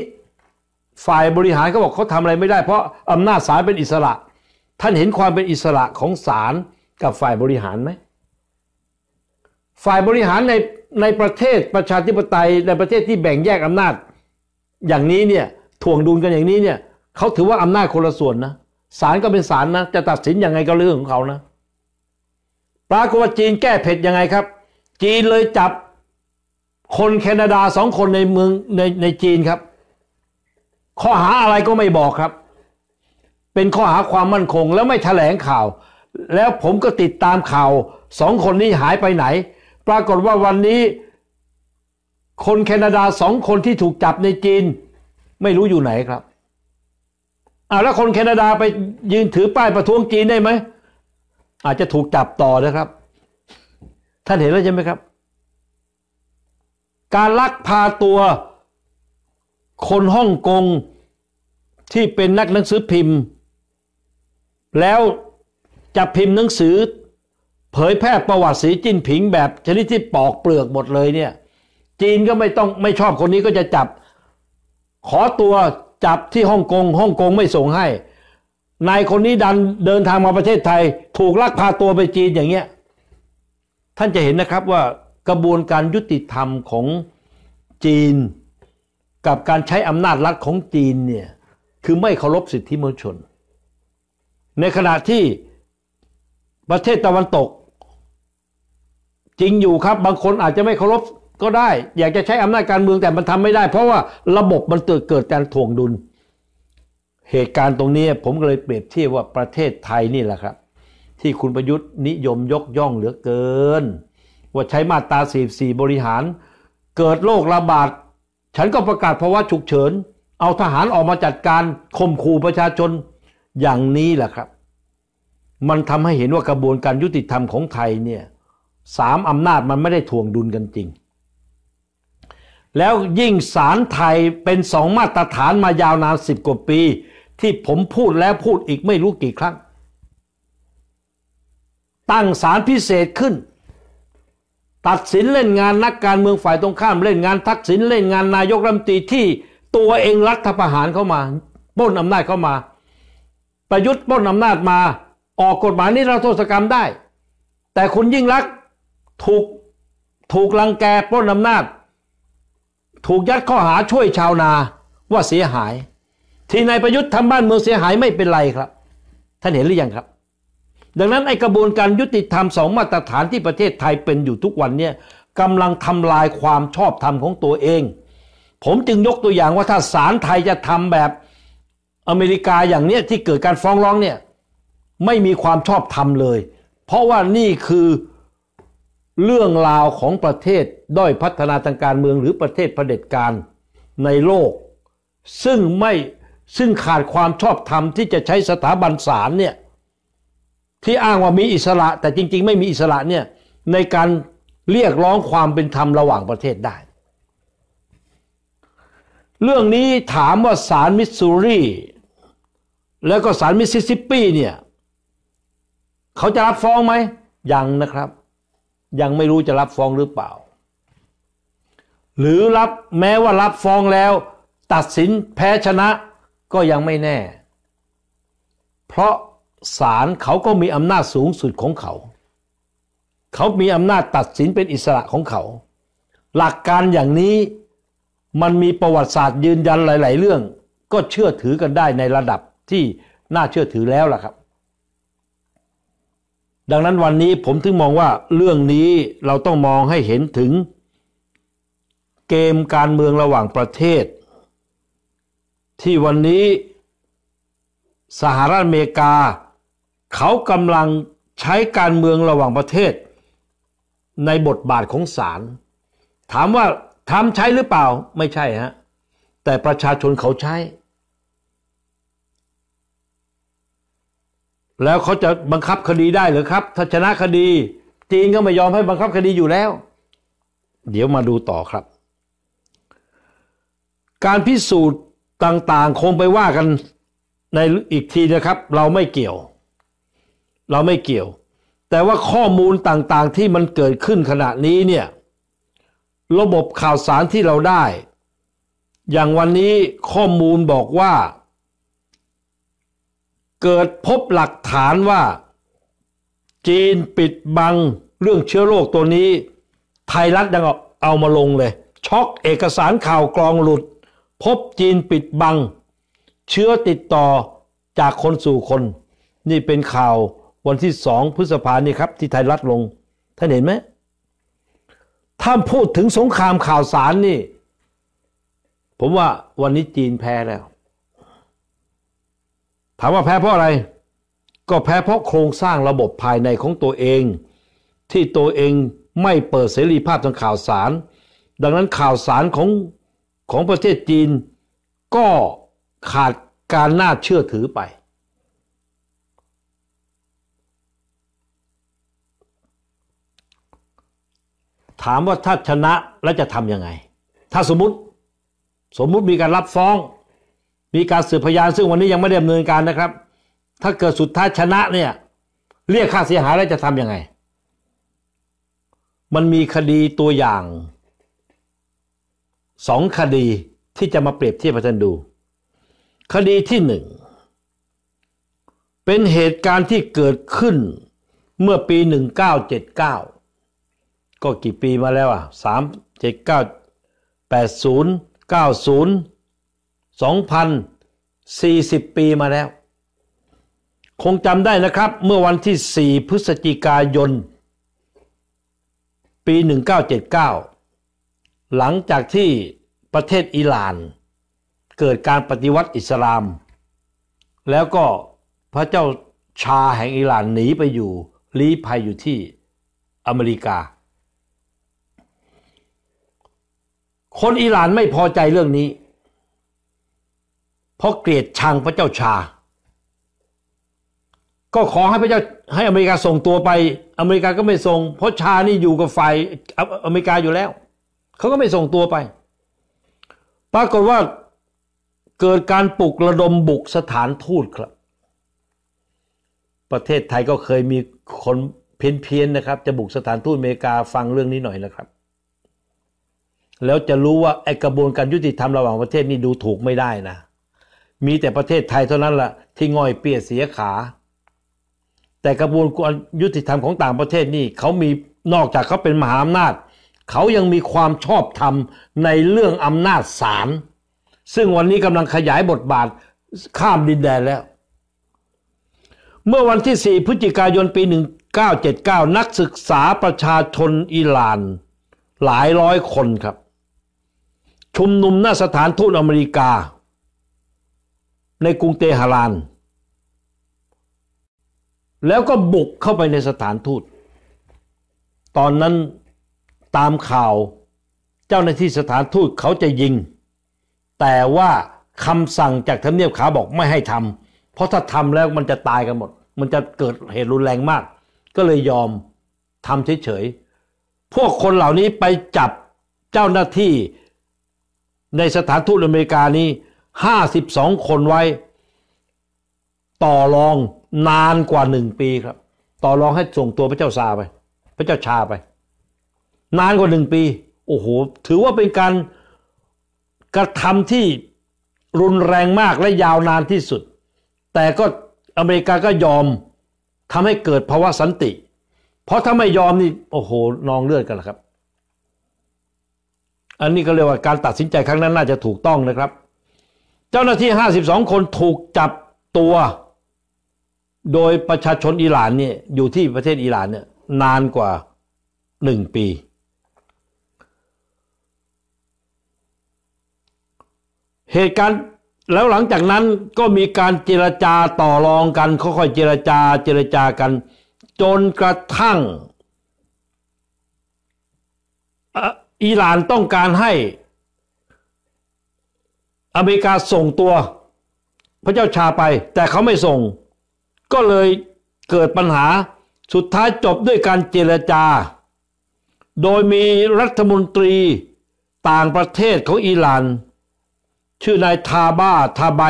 ฝ่ายบริหารก็บอกเขาทำอะไรไม่ได้เพราะอำนาจศาลเป็นอิสระ ท่านเห็นความเป็นอิสระของศาลกับฝ่ายบริหารไหมฝ่ายบริหารในในประเทศประชาธิปไตย ในประเทศที่แบ่งแยกอำนาจ อย่างนี้เนี่ยถ่วงดุลกันอย่างนี้เนี่ยเขาถือว่าอำนาจคนละส่วนนะศาลก็เป็นศาลนะจะตัดสินยังไงก็เรื่องของเขานะ ปรากฏว่าจีนแก้เผ็ดยังไงครับ จีนเลยจับคนแคนาดาสองคนในเมืองในในจีนครับ ข้อหาอะไรก็ไม่บอกครับ เป็นข้อหาความมั่นคง แล้วไม่แถลงข่าวแล้วผมก็ติดตามข่าวสองคนนี้หายไปไหน ปรากฏว่าวันนี้ คนแคนาดาสองคนที่ถูกจับในจีน ไม่รู้อยู่ไหนครับอาแล้วคนแคนาดาไปยืนถือป้ายประท้วงจีนได้ไหม อาจจะถูกจับต่อนะครับ ท่านเห็นแล้วใช่ไหมครับ การลักพาตัว คนฮ่องกงที่เป็นนักหนังสือพิมพ์ แล้วจะพิมพ์หนังสือ เผยแพร่ประวัติสีจิ้นผิงแบบชนิดที่ปอกเปลือกหมดเลยเนี่ย จีนก็ไม่ต้องไม่ชอบคนนี้ก็จะจับขอตัวจับที่ฮ่องกงฮ่องกงไม่ส่งให้นายคนนี้ดันเดินทางมาประเทศไทย ถูกลักพาตัวไปจีนอย่างเงี้ย ท่านจะเห็นนะครับว่ากระบวนการยุติธรรมของจีนกับการใช้อำนาจรัฐของจีนเนี่ยคือไม่เคารพสิทธิมนุษยชน ในขณะที่ประเทศตะวันตก จริงอยู่ครับ บางคนอาจจะไม่เคารพก็ได้ อยากจะใช้อำนาจการเมืองแต่มันทำไม่ได้เพราะว่าระบบมันเกิดกการถ่วงดุล เหตุการณ์ตรงนี้ผมก็เลยเปรียบเทียบว่าประเทศไทยนี่แหละครับ ที่คุณประยุทธ์นิยมยกย่องเหลือเกิน ว่าใช้มาตรา44บริหาร เกิดโรคระบาด ฉันก็ประกาศภาวะฉุกเฉินเอาทหารออกมาจัดการข่มขู่ประชาชนอย่างนี้แหละครับมันทำให้เห็นว่ากระบวนการยุติธรรมของไทยเนี่ยสามอำนาจมันไม่ได้ทวงดุลกันจริง แล้วยิ่งศาลไทยเป็นสองมาตรฐานมายาวนานสิบกว่าปีที่ผมพูดแล้วพูดอีกไม่รู้กี่ครั้งตั้งศาลพิเศษขึ้น ตัดสินเล่นงานนักการเมืองฝ่ายตรงข้าม เล่นงานทักษิณเล่นงานนายกรัฐมนตรีที่ตัวเองรัฐประหารเข้ามาป้นอำนาจเข้ามา ประยุทธ์ป้นอำนาจมาออกกฎหมายนิรโทษกรรมได้ แต่คุณยิ่งรักถูก ถูกลังแกปล้นอำนาจ ถูกยัดข้อหาช่วยชาวนาว่าเสียหาย ที่นายประยุทธ์ทำบ้านเมืองเสียหายไม่เป็นไรครับท่านเห็นหรือยังครับ ดังนั้นไอกระบวนการยุติธรรมสองมาตรฐานที่ประเทศไทยเป็นอยู่ทุกวันเนี่ยกำลังทำลายความชอบธรรมของตัวเอง ผมจึงยกตัวอย่างว่าถ้าศาลไทยจะทำแบบอเมริกาอย่างเนี้ยที่เกิดการฟ้องร้องเนี่ยไม่มีความชอบธรรมเลย เพราะว่านี่คือเรื่องราวของประเทศด้อยพัฒนาทางการเมืองหรือประเทศเผด็จการในโลก ซึ่งไม่ซึ่งขาดความชอบธรรมที่จะใช้สถาบันศาลเนี่ยที่อ้างว่ามีอิสระ แต่จริง ๆ ไม่มีอิสระเนี่ยในการเรียกร้องความเป็นธรรมระหว่างประเทศได้ เรื่องนี้ถามว่าศาลมิสซูรีและก็ศาลมิสซิสซิปปีเนี่ยเขาจะรับฟ้องไหมยังนะครับ ยังไม่รู้จะรับฟ้องหรือเปล่า หรือรับแม้ว่ารับฟ้องแล้ว ตัดสินแพ้ชนะก็ยังไม่แน่ เพราะศาลเขาก็มีอำนาจสูงสุดของเขา เขามีอำนาจตัดสินเป็นอิสระของเขา หลักการอย่างนี้มันมีประวัติศาสตร์ยืนยันหลายๆเรื่อง ก็เชื่อถือกันได้ในระดับที่น่าเชื่อถือแล้วล่ะครับดังนั้นวันนี้ผมถึงมองว่าเรื่องนี้เราต้องมองให้เห็นถึงเกมการเมืองระหว่างประเทศ ที่วันนี้ สหรัฐอเมริกาเขากำลังใช้การเมืองระหว่างประเทศ ในบทบาทของศาลถามว่าทำใช้หรือเปล่าไม่ใช่ฮะแต่ประชาชนเขาใช้แล้วเขาจะบังคับคดีได้หรือครับถ้าชนะคดีจีนก็ไม่ยอมให้บังคับคดีอยู่แล้ว เดี๋ยวมาดูต่อครับ การพิสูจน์ต่าง ๆ คงไปว่ากันในอีกทีนะครับ เราไม่เกี่ยว เราไม่เกี่ยว แต่ว่าข้อมูลต่างๆที่มันเกิดขึ้นขณะนี้เนี่ย ระบบข่าวสารที่เราได้ อย่างวันนี้ข้อมูลบอกว่าเกิดพบหลักฐานว่า จีนปิดบัง เรื่องเชื้อโรคตัวนี้ ไทยรัฐยังเอามาลงเลย ช็อกเอกสารข่าวกรองหลุด พบจีนปิดบัง เชื้อติดต่อจากคนสู่คน นี่เป็นข่าววันที่สองพฤษภาเนี่ครับ ที่ไทยรัฐลงท่านเห็นไหมถ้าพูดถึงสงครามข่าวสารนี่ผมว่าวันนี้จีนแพ้แล้วถามว่าแพ้เพราะอะไร ก็แพ้เพราะโครงสร้างระบบภายในของตัวเองที่ตัวเองไม่เปิดเสรีภาพทางข่าวสาร ดังนั้นข่าวสารของของประเทศจีน ก็ขาดการน่าเชื่อถือไป ถามว่าถ้าชนะแล้วจะทำยังไง ถ้าสมมติสมมุติมีการรับฟ้องมีการสืบพยานซึ่งวันนี้ยังไม่ได้ดำเนินการนะครับ ถ้าเกิดสุดท้ายชนะเนี่ยเรียกค่าเสียหายแล้วจะทำยังไง มันมีคดีตัวอย่างสองคดีที่จะมาเปรียบเทียบให้ท่านดู คดีที่หนึ่งเป็นเหตุการณ์ที่เกิดขึ้นเมื่อปี 1979 ก็กี่ปีมาแล้วอ่ะ 3 7 9 8 0 9 0 2,040 ปีมาแล้ว คงจำได้นะครับเมื่อวันที่ 4 พฤศจิกายน ปี 1979 หลังจากที่ประเทศอิหร่าน เกิดการปฏิวัติอิสลาม แล้วก็พระเจ้าชาแห่งอิหร่านหนี ไปอยู่ ลี้ภัย อยู่ ที่อเมริกา คน อิหร่านไม่พอใจเรื่องนี้เพราะเกลียดชัง พระเจ้าชา ก็ขอให้พระเจ้าให้อเมริกาส่งตัวไป อเมริกาก็ไม่ส่ง เพราะชานี่อยู่กับฝ่ายอเมริกาอยู่แล้ว เขาก็ไม่ส่งตัวไป ปรากฏว่าเกิดการปลุกระดมบุกสถานทูตครับ ประเทศไทยก็เคยมีคนเพี้ยนๆนะครับ จะบุกสถานทูตอเมริกาฟังเรื่องนี้หน่อยนะครับ แล้วจะรู้ว่าไอกระบวนการยุติธรรมระหว่างประเทศนี่ดูถูกไม่ได้นะมีแต่ประเทศไทยเท่านั้นละ่ะที่ง่อยเปียเสียขา แต่กระบวนการยุติธรรมของต่างประเทศนี่เขามีนอกจากเขาเป็นมหาอำนาจ เขายังมีความชอบธรรมในเรื่องอำนาจศาลซึ่งวันนี้กำลังขยายบทบาทข้ามดินแดนแล้ว เมื่อวันที่ 4พฤศจิกายนปี 1979 นักศึกษาประชาชนอิหร่าน หลายร้อยคนครับ ชุมนุมหน้าสถานทูตอเมริกาในกรุงเตหะราน แล้วก็บุกเข้าไปในสถานทูต ตอนนั้นตามข่าวเจ้าหน้าที่สถานทูตเขาจะยิง แต่ว่าคำสั่งจากทำเนียบขาบอกไม่ให้ทำ เพราะถ้าทำแล้วมันจะตายกันหมด มันจะเกิดเหตุรุนแรงมาก ก็เลยยอมทำเฉยๆ พวกคนเหล่านี้ไปจับเจ้าหน้าที่ในสถานทูตอเมริกานี้52 คนไว้ต่อรองนานกว่าหนึ่งปีครับ ต่อรองให้ส่งตัวพระเจ้าซาไป พระเจ้าชาไป นานกว่าหนึ่งปีโอ้โหถือว่าเป็นการกระทำที่รุนแรงมากและยาวนานที่สุด แต่ก็อเมริกาก็ยอมทำให้เกิดภาวะสันติ เพราะถ้าไม่ยอมนี่โอ้โหนองเลือดกันละครับ อันนี้ก็เรียกว่าการตัดสินใจครั้งนั้นน่าจะถูกต้องนะครับเจ้าหน้าที่ 52 คนถูกจับตัวโดยประชาชนอิหร่านเนี่ยอยู่ที่ประเทศอิหร่านเนี่ยนานกว่า 1 ปี เหตุการณ์แล้วหลังจากนั้นก็มีการเจรจาต่อรองกันค่อยๆเจรจาเจรจากัน จนกระทั่งอิหร่านต้องการให้อเมริกาส่งตัวพระเจ้าชาไป แต่เขาไม่ส่งก็เลยเกิดปัญหาสุดท้ายจบด้วยการเจรจา โดยมีรัฐมนตรีต่างประเทศของอิหร่าน ชื่อนายทาบาทาไบ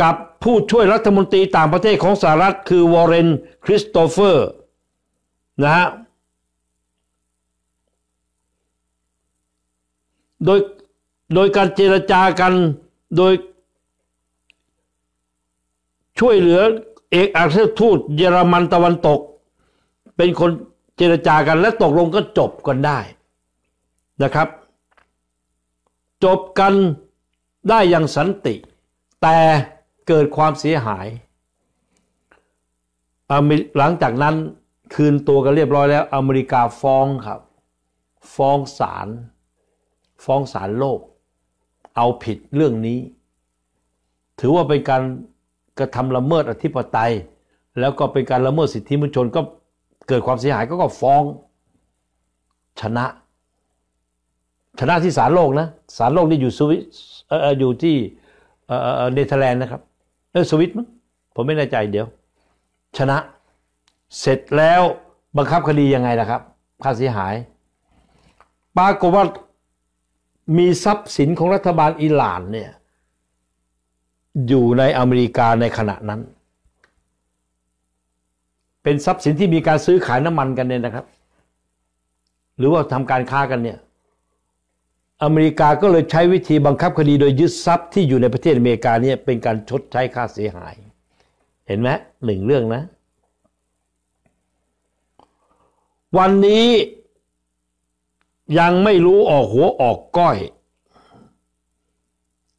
กับผู้ช่วยรัฐมนตรีต่างประเทศของสหรัฐคือวอร์เรนคริสโตเฟอร์นะฮะโดยโดยการเจรจากันโดยช่วยเหลือเอกอัครทูต เยอรมันตะวันตก เป็นคนเจรจากันและตกลงก็จบกันได้นะครับ จบกันได้อย่างสันติ แต่เกิดความเสียหาย หลังจากนั้นคืนตัวกันเรียบร้อยแล้ว อเมริกาฟ้องครับ ฟ้องศาล ฟ้องศาลโลกเอาผิดเรื่องนี้ ถือว่าเป็นการกระทำละเมิดอธิปไตยแล้วก็เป็นการละเมิดสิทธิมนุษยชนก็เกิดความเสียหาย ก็ก็ฟ้องชนะ ชนะที่ศาลโลกนะศาลโลกนี่อยู่สวิตอยู่ที่เนเธอร์แลนด์นะครับเออสวิตมั้งผมไม่แน่ใจเดี๋ยว ชนะเสร็จแล้วบังคับคดียังไงล่ะครับค่าเสียหายปรากฏว่ามีทรัพย์สินของรัฐบาลอิหร่านเนี่ยอยู่ในอเมริกาในขณะนั้น เป็นทรัพย์สินที่มีการซื้อขายน้ำมันกันเนี่ยนะครับ หรือว่าทำการค้ากันเนี่ยอเมริกาก็เลยใช้วิธีบังคับคดี โดยยึดทรัพย์ที่อยู่ในประเทศอเมริกาเนี่ยเป็นการชดใช้ค่าเสียหาย เห็นไหมหนึ่งเรื่องนะ วันนี้ยังไม่รู้ออกหัวออกก้อย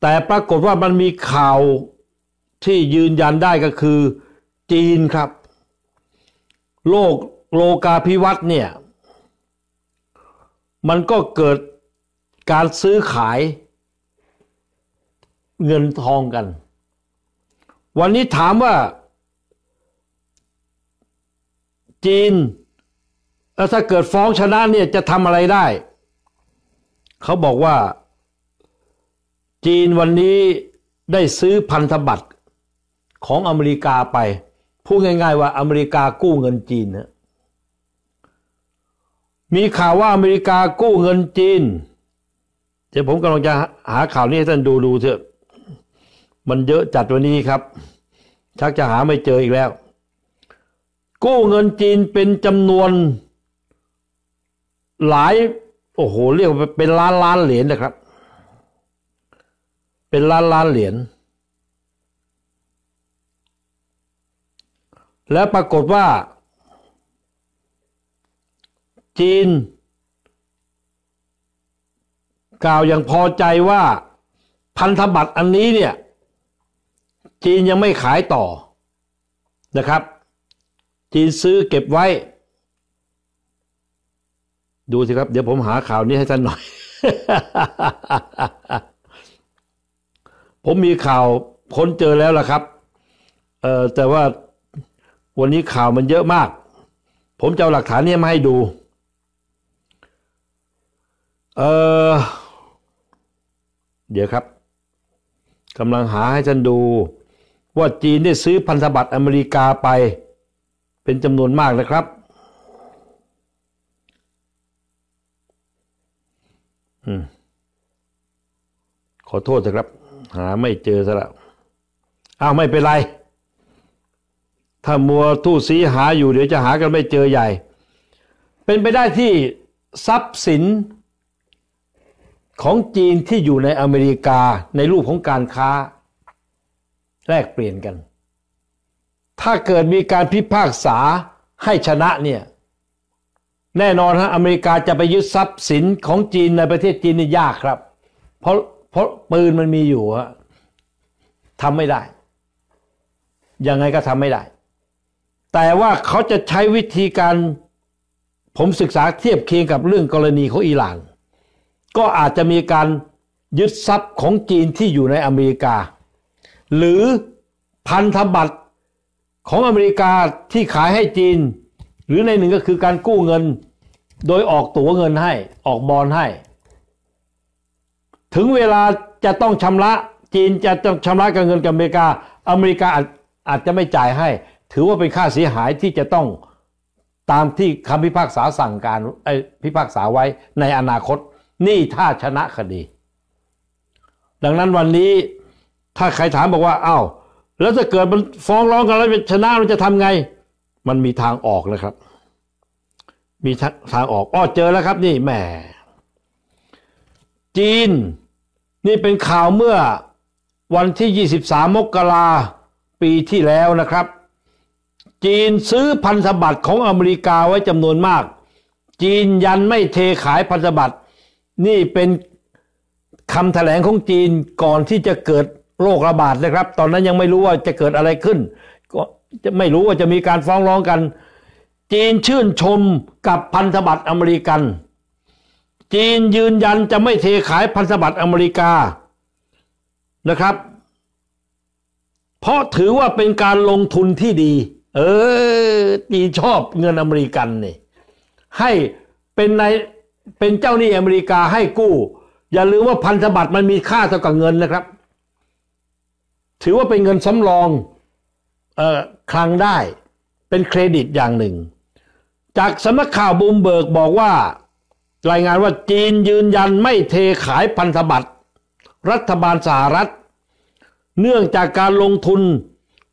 แต่ปรากฏว่ามันมีข่าวที่ยืนยันได้ก็คือ จีนครับ โลกโลกาพิวัตเนี่ย มันก็เกิดการซื้อขาย เงินทองกัน วันนี้ถามว่าจีนแล้วถ้าเกิดฟ้องชนะเนี่ยจะทำอะไรได้ เขาบอกว่า จีนวันนี้ได้ซื้อพันธบัตร ของอเมริกาไป พูดง่าย ๆ ว่าอเมริกากู้เงินจีนนะมีข่าวว่าอเมริกากู้เงินจีนเดี๋ยวผมกำลังจะหาข่าวนี้ให้ท่านดูดูเถอะมันเยอะจัดวันนี้ครับ ชักจะหาไม่เจออีกแล้ว กู้เงินจีนเป็นจำนวนหลาย โอ้โห เรียกเป็นล้านล้านเหรียญนะครับ เป็นล้านล้านเหรียญแล้วปรากฏว่า จีน กล่าวอย่างพอใจว่า พันธบัตรอันนี้เนี่ย จีนยังไม่ขายต่อนะครับ จีนซื้อเก็บไว้ดูสิครับ เดี๋ยวผมหาข่าวนี้ให้ท่านหน่อย ผมมีข่าวค้นเจอแล้วล่ะครับเอ่อแต่ว่าวันนี้ข่าวมันเยอะมาก ผมจะเอาหลักฐานนี้มาให้ดู เออเดี๋ยวครับกำลังหาให้ท่านดู ว่าจีนได้ซื้อพันธบัตรอเมริกาไป เป็นจำนวนมากนะครับขอโทษเถอะครับ หาไม่เจอซะละอ้าวไม่เป็นไร ถ้ามัวทู่สีหาอยู่เดี๋ยวจะหากันไม่เจอใหญ่ เป็นไปได้ที่ทรัพย์สินของจีนที่อยู่ในอเมริกา ในรูปของการค้าแลกเปลี่ยนกัน ถ้าเกิดมีการพิพากษาให้ชนะเนี่ยแน่นอนฮะอเมริกาจะไปยึดทรัพย์สินของจีนในประเทศจีนนี่ยากครับ เพราะเพราะปืนมันมีอยู่ฮะทำไม่ได้ยังไงก็ทำไม่ได้ แต่ว่าเขาจะใช้วิธีการผมศึกษาเทียบเคียงกับเรื่องกรณีของอิหร่านก็อาจจะมีการยึดทรัพย์ของจีนที่อยู่ในอเมริกา หรือพันธบัตรของอเมริกาที่ขายให้จีน หรือในหนึ่งก็คือการกู้เงินโดยออกตั๋วเงินให้ออกบอลให้ ถึงเวลาจะต้องชำระจีนจะต้องชำระกับเงินกับอเมริกา อเมริกาอาจอาจจะไม่จ่ายให้ ถือว่าเป็นค่าเสียหายที่จะต้องตามที่คำพิพากษาสั่งการพิพากษาไว้ในอนาคต นี่ถ้าชนะคดี ดังนั้นวันนี้ถ้าใครถามบอกว่าอา้าว แล้วจะเกิดมันฟ้องร้องกันแล้วชนะมันจะทำไง มันมีทางออกนะครับมีทางออกอ้อเจอแล้วครับ นี่แหมจีน นี่เป็นข่าวเมื่อวันที่ 23มกราปีที่แล้วนะครับ จีนซื้อพันธบัตรของอเมริกาไว้จำนวนมาก จีนยันไม่เทขายพันธบัตร นี่เป็นคำแถลงของจีนก่อนที่จะเกิดโรคระบาดนะครับ ตอนนั้นยังไม่รู้ว่าจะเกิดอะไรขึ้น ก็จะไม่รู้ว่าจะมีการฟ้องร้องกันจีนชื่นชมกับพันธบัตรอเมริกัน จีนยืนยันจะไม่เทขายพันธบัตรอเมริกา นะครับ เพราะถือว่าเป็นการลงทุนที่ดี เออจีนชอบเงินอเมริกันนี่ ให้เป็นใน เป็นเจ้าหนี้อเมริกาให้กู้ อย่าลืมว่าพันธบัตรมันมีค่าเท่ากับเงินนะครับ ถือว่าเป็นเงินสำรองเอ่อคลังได้ เป็นเครดิตอย่างหนึ่งจากสำนักข่าวบูมเบิร์กบอกว่า รายงานว่าจีนยืนยันไม่เทขายพันธบัตรรัฐบาลสหรัฐ เนื่องจากการลงทุน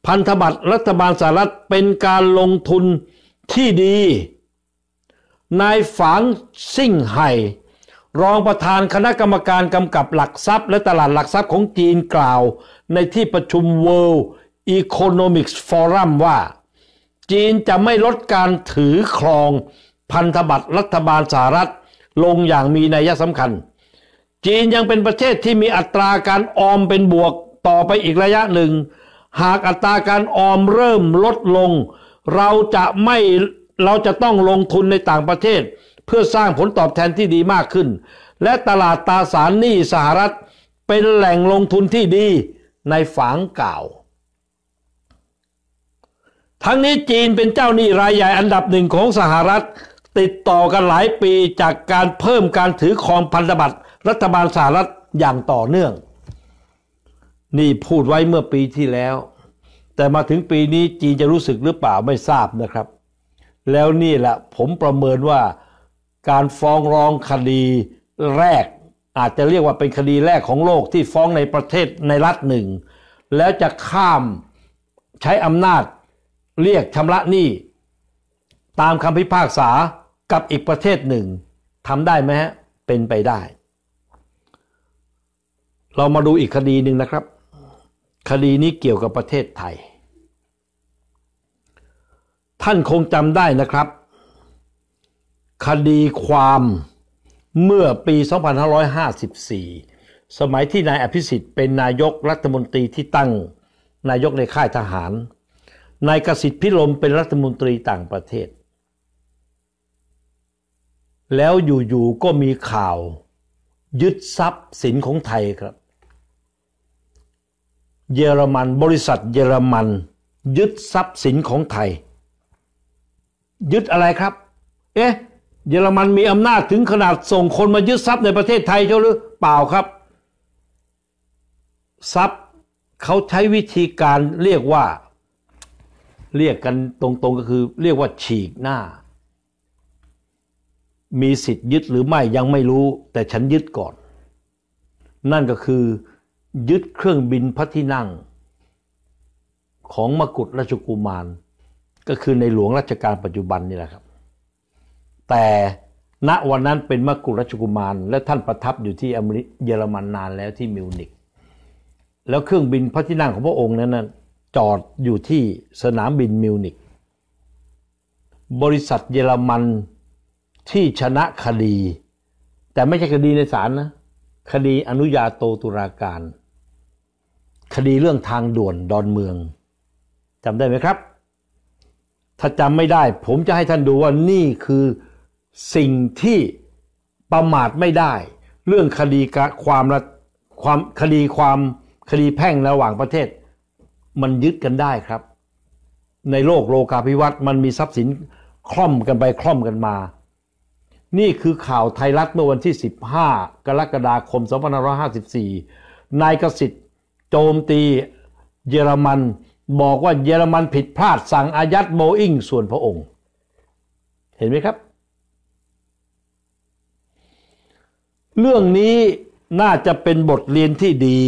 พันธบัตรรัฐบาลสหรัฐเป็นการลงทุนที่ดี นายฝางซิ่งไห่ รองประธานคณะกรรมการกำกับหลักทรัพย์และตลาดหลักทรัพย์ของจีนกล่าว ในที่ประชุม World Economics Forum ว่าจีนจะไม่ลดการถือครอง พันธบัตรรัฐบาลสหรัฐลงอย่างมีนัยสำคัญ จีนยังเป็นประเทศที่มีอัตราการออมเป็นบวกต่อไปอีกระยะหนึ่ง หากอัตราการออมเริ่มลดลง เราจะไม่เราจะต้องลงทุนในต่างประเทศ เพื่อสร้างผลตอบแทนที่ดีมากขึ้น และตลาดตราสารหนี้สหรัฐเป็นแหล่งลงทุนที่ดีในฝางเก่าทั้งนี้จีนเป็นเจ้าหนี้รายใหญ่ อันดับหนึ่งของสหรัฐ ติดต่อกันหลายปีจากการเพิ่มการถือครองพันธบัตร รัฐบาลสหรัฐอย่างต่อเนื่อง นี่พูดไว้เมื่อปีที่แล้ว แต่มาถึงปีนี้จีนจะรู้สึกหรือเปล่าไม่ทราบนะครับ แล้วนี่แหละผมประเมินว่าการฟ้องร้องคดีแรกอาจจะเรียกว่าเป็นคดีแรกของโลกที่ฟ้องในประเทศในรัฐหนึ่ง แล้วจะข้ามใช้อำนาจเรียกชำระหนี้ตามคำพิพากษากับอีกประเทศหนึ่งทำได้ไหมฮะ เป็นไปได้ เรามาดูอีกคดีหนึ่งนะครับ คดีนี้เกี่ยวกับประเทศไทย ท่านคงจำได้นะครับ คดีความเมื่อปี 2554 สมัยที่นายอภิสิทธิ์ เป็นนายกรัฐมนตรีที่ตั้งนายกในค่ายทหารนายกสิทธิพิลมเป็นรัฐมนตรีต่างประเทศ แล้วอยู่ๆก็มีข่าว ยึดทรัพย์สินของไทยครับ เยอรมันบริษัทเยอรมัน ยึดทรัพย์สินของไทย ยึดอะไรครับ เอ๊ะเยอรมันมีอำนาจถึงขนาด ส่งคนมายึดทรัพย์ในประเทศไทยเจ้าหรือเปล่าครับ ทรัพย์เขาใช้วิธีการเรียกว่าเรียกกันตรงๆก็คือเรียกว่าฉีกหน้า มีสิทธิ์ยึดหรือไม่ยังไม่รู้แต่ฉันยึดก่อน นั่นก็คือยึดเครื่องบินพระที่นั่ง ของมกุฎราชกุมาร ก็คือในหลวงรัชกาลปัจจุบันนี่แหละครับ แต่ณวันนั้นเป็นมกุฎราชกุมารและท่านประทับอยู่ที่เยอรมันนานแล้วที่มิวนิกแล้วเครื่องบินพระที่นั่งของพระองค์นั้นนะจอดอยู่ที่สนามบินมิวนิก บริษัทเยอรมันที่ชนะคดี แต่ไม่ใช่คดีในศาลนะ คดีอนุญาโตตุลาการ คดีเรื่องทางด่วนดอนเมืองจำได้ไหมครับ ถ้าจำไม่ได้ ผมจะให้ท่านดูว่านี่คือสิ่งที่ประมาทไม่ได้ เรื่องคดีความความคดีความคดีแพ่งระหว่างประเทศมันยึดกันได้ครับ ในโลกโลกาภิวัตน์มันมีทรัพย์สินคล่อมกันไปคล่อมกันมา นี่คือข่าวไทยรัฐเมื่อวันที่ 15 กรกฎาคม2554นายกสิทธิ์โจมตีเยอรมัน บอกว่าเยอรมันผิดพลาดสั่งอายัดโบอิงส่วนพระองค์ เห็นไหมครับ เรื่องนี้น่าจะเป็นบทเรียนที่ดี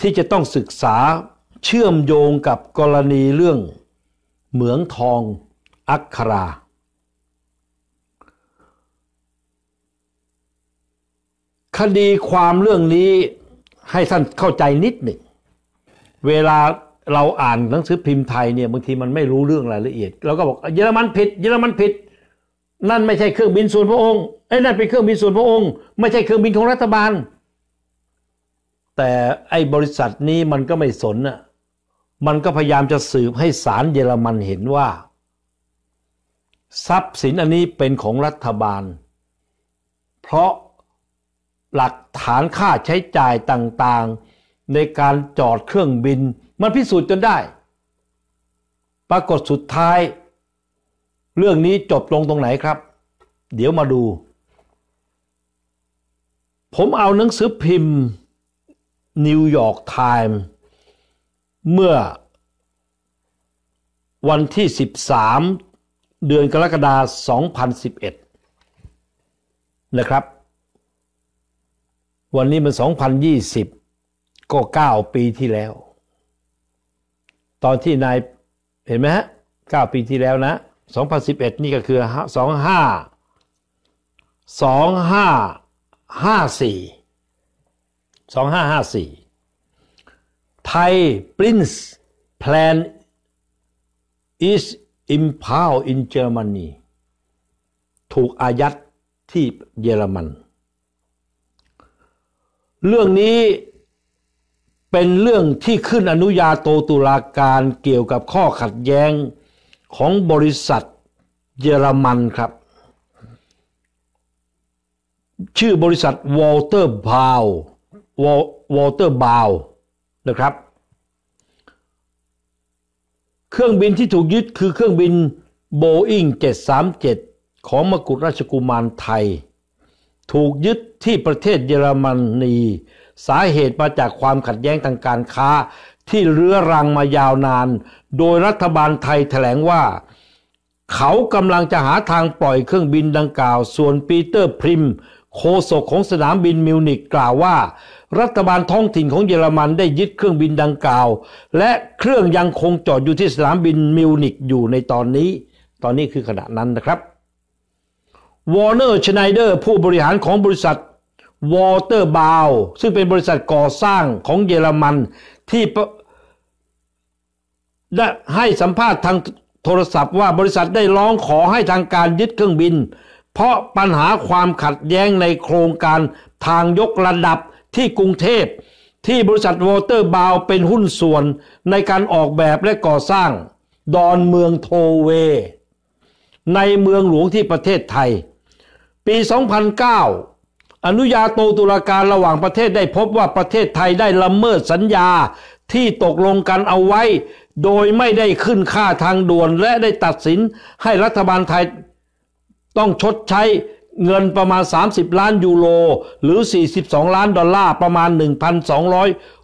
ที่จะต้องศึกษาเชื่อมโยงกับกรณีเรื่องเหมืองทองอัคราคดีความเรื่องนี้ให้ท่านเข้าใจนิดหนึ่งเวลาเราอ่านหนังสือพิมพ์ไทยเนี่ยบางทีมันไม่รู้เรื่องรายละเอียดเราก็บอกเยอรมันผิดเยอรมันผิด นั่น ไม่ใช่เครื่องบินส่วนพระองค์ไอ้นั่นเป็นเครื่องบินส่วนพระองค์ไม่ใช่เครื่องบินของรัฐบาล แต่ไอ้บริษัทนี้มันก็ไม่สนอะมันก็พยายามจะสืบให้ศาลเยอรมันเห็นว่า ทรัพย์สินอันนี้เป็นของรัฐบาล เพราะหลักฐานค่าใช้จ่ายต่างๆ ในการจอดเครื่องบินมันพิสูจน์จนได้ ปรากฏสุดท้าย เรื่องนี้จบลงตรงไหนครับ เดี๋ยวมาดู ผมเอาหนังสือพิมพ์นิวยอร์กไทม์เมื่อวันที่ 13 เดือนกรกฎาคม2011นะครับวันนี้มัน 2020 ก็9ปีที่แล้ว ตอนที่นายเห็นไหมฮะ 9 ปีที่แล้วนะ 2011 นี่ก็คือ 25 2554 2554 Thai prince plan is impound in Germany ถูกอายัดที่เยอรมัน เรื่องนี้เป็นเรื่องที่ขึ้นอนุญาโตตุลาการเกี่ยวกับข้อขัดแย้งของบริษัทเยอรมันครับ ชื่อบริษัทวอลเตอร์บาววอลเตอร์บาวนะครับ เครื่องบินที่ถูกยึดคือเครื่องบินโบอิง737 ของมกุฎราชกุมารไทย ถูกยึดที่ประเทศเยอรมนี สาเหตุมาจากความขัดแย้งทางการค้าที่เรื้อรังมายาวนาน โดยรัฐบาลไทยแถลงว่า เขากำลังจะหาทางปล่อยเครื่องบินดังกล่าว ส่วนปีเตอร์พริมโคศกของสนามบินมิวนิกกล่าวว่ารัฐบาลท้องถิ่นของเยอรมันได้ยึดเครื่องบินดังกล่าว และเครื่องยังคงจอดอยู่ที่สนามบินมิวนิกอยู่ในตอนนี้ ตอนนี้คือขณะนั้นนะครับวอร์เนอร์ชไนเดอร์ผู้บริหารของบริษัทวอเตอร์บาวซึ่งเป็นบริษัทก่อสร้างของเยอรมันที่ได้ให้สัมภาษณ์ทางโทรศัพท์ว่าบริษัทได้ร้องขอให้ทางการยึดเครื่องบิน เพราะปัญหาความขัดแย้งในโครงการทางยกระดับที่กรุงเทพที่บริษัทวอเตอร์บาวเป็นหุ้นส่วนในการออกแบบและก่อสร้าง ดอนเมืองโทเวในเมืองหลวงที่ประเทศไทย ปี 2009 อนุญาโตตุลาการระหว่างประเทศได้พบว่าประเทศไทยได้ละเมิดสัญญาที่ตกลงกันเอาไว้โดยไม่ได้ขึ้นค่าทางด่วนและได้ตัดสินให้รัฐบาลไทยต้องชดใช้เงินประมาณ 30 ล้าน ยูโรหรือ 42 ล้าน ดอลลาร์ประมาณ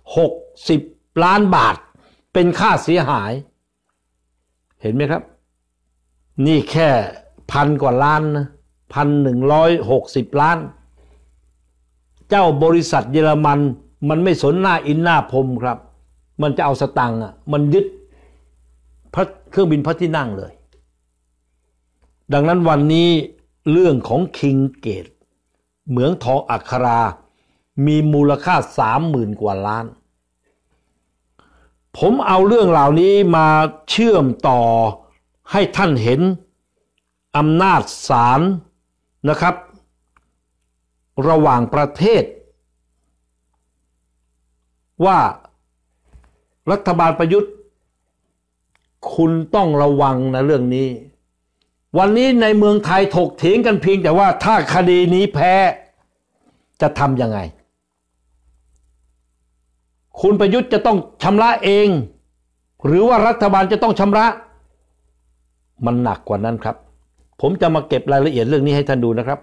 1,260 ล้านบาท เป็นค่าเสียหาย เห็นไหมครับ นี่แค่พันกว่าล้านนะพันหนึ่งร้อยหกสิบล้าน เจ้าบริษัทเยอรมัน มันไม่สนหน้าอินหน้าพรมครับ มันจะเอาสตังค์อ่ะมันยึดเครื่องบินพระที่นั่งเลย ดังนั้นวันนี้เรื่องของคิงเกต เหมืองทองอัครา มีมูลค่าสามหมื่นกว่าล้าน ผมเอาเรื่องเหล่านี้มาเชื่อมต่อให้ท่านเห็น อำนาจศาลนะครับ ระหว่างประเทศ ว่ารัฐบาลประยุทธ์ คุณต้องระวังนะเรื่องนี้วันนี้ในเมืองไทยถกเถียงกันเพียงแต่ว่าถ้าคดีนี้แพ้จะทำยังไง คุณประยุทธ์จะต้องชำระเอง หรือว่ารัฐบาลจะต้องชำระ มันหนักกว่านั้นครับ ผมจะมาเก็บรายละเอียดเรื่องนี้ให้ท่านดูนะครับ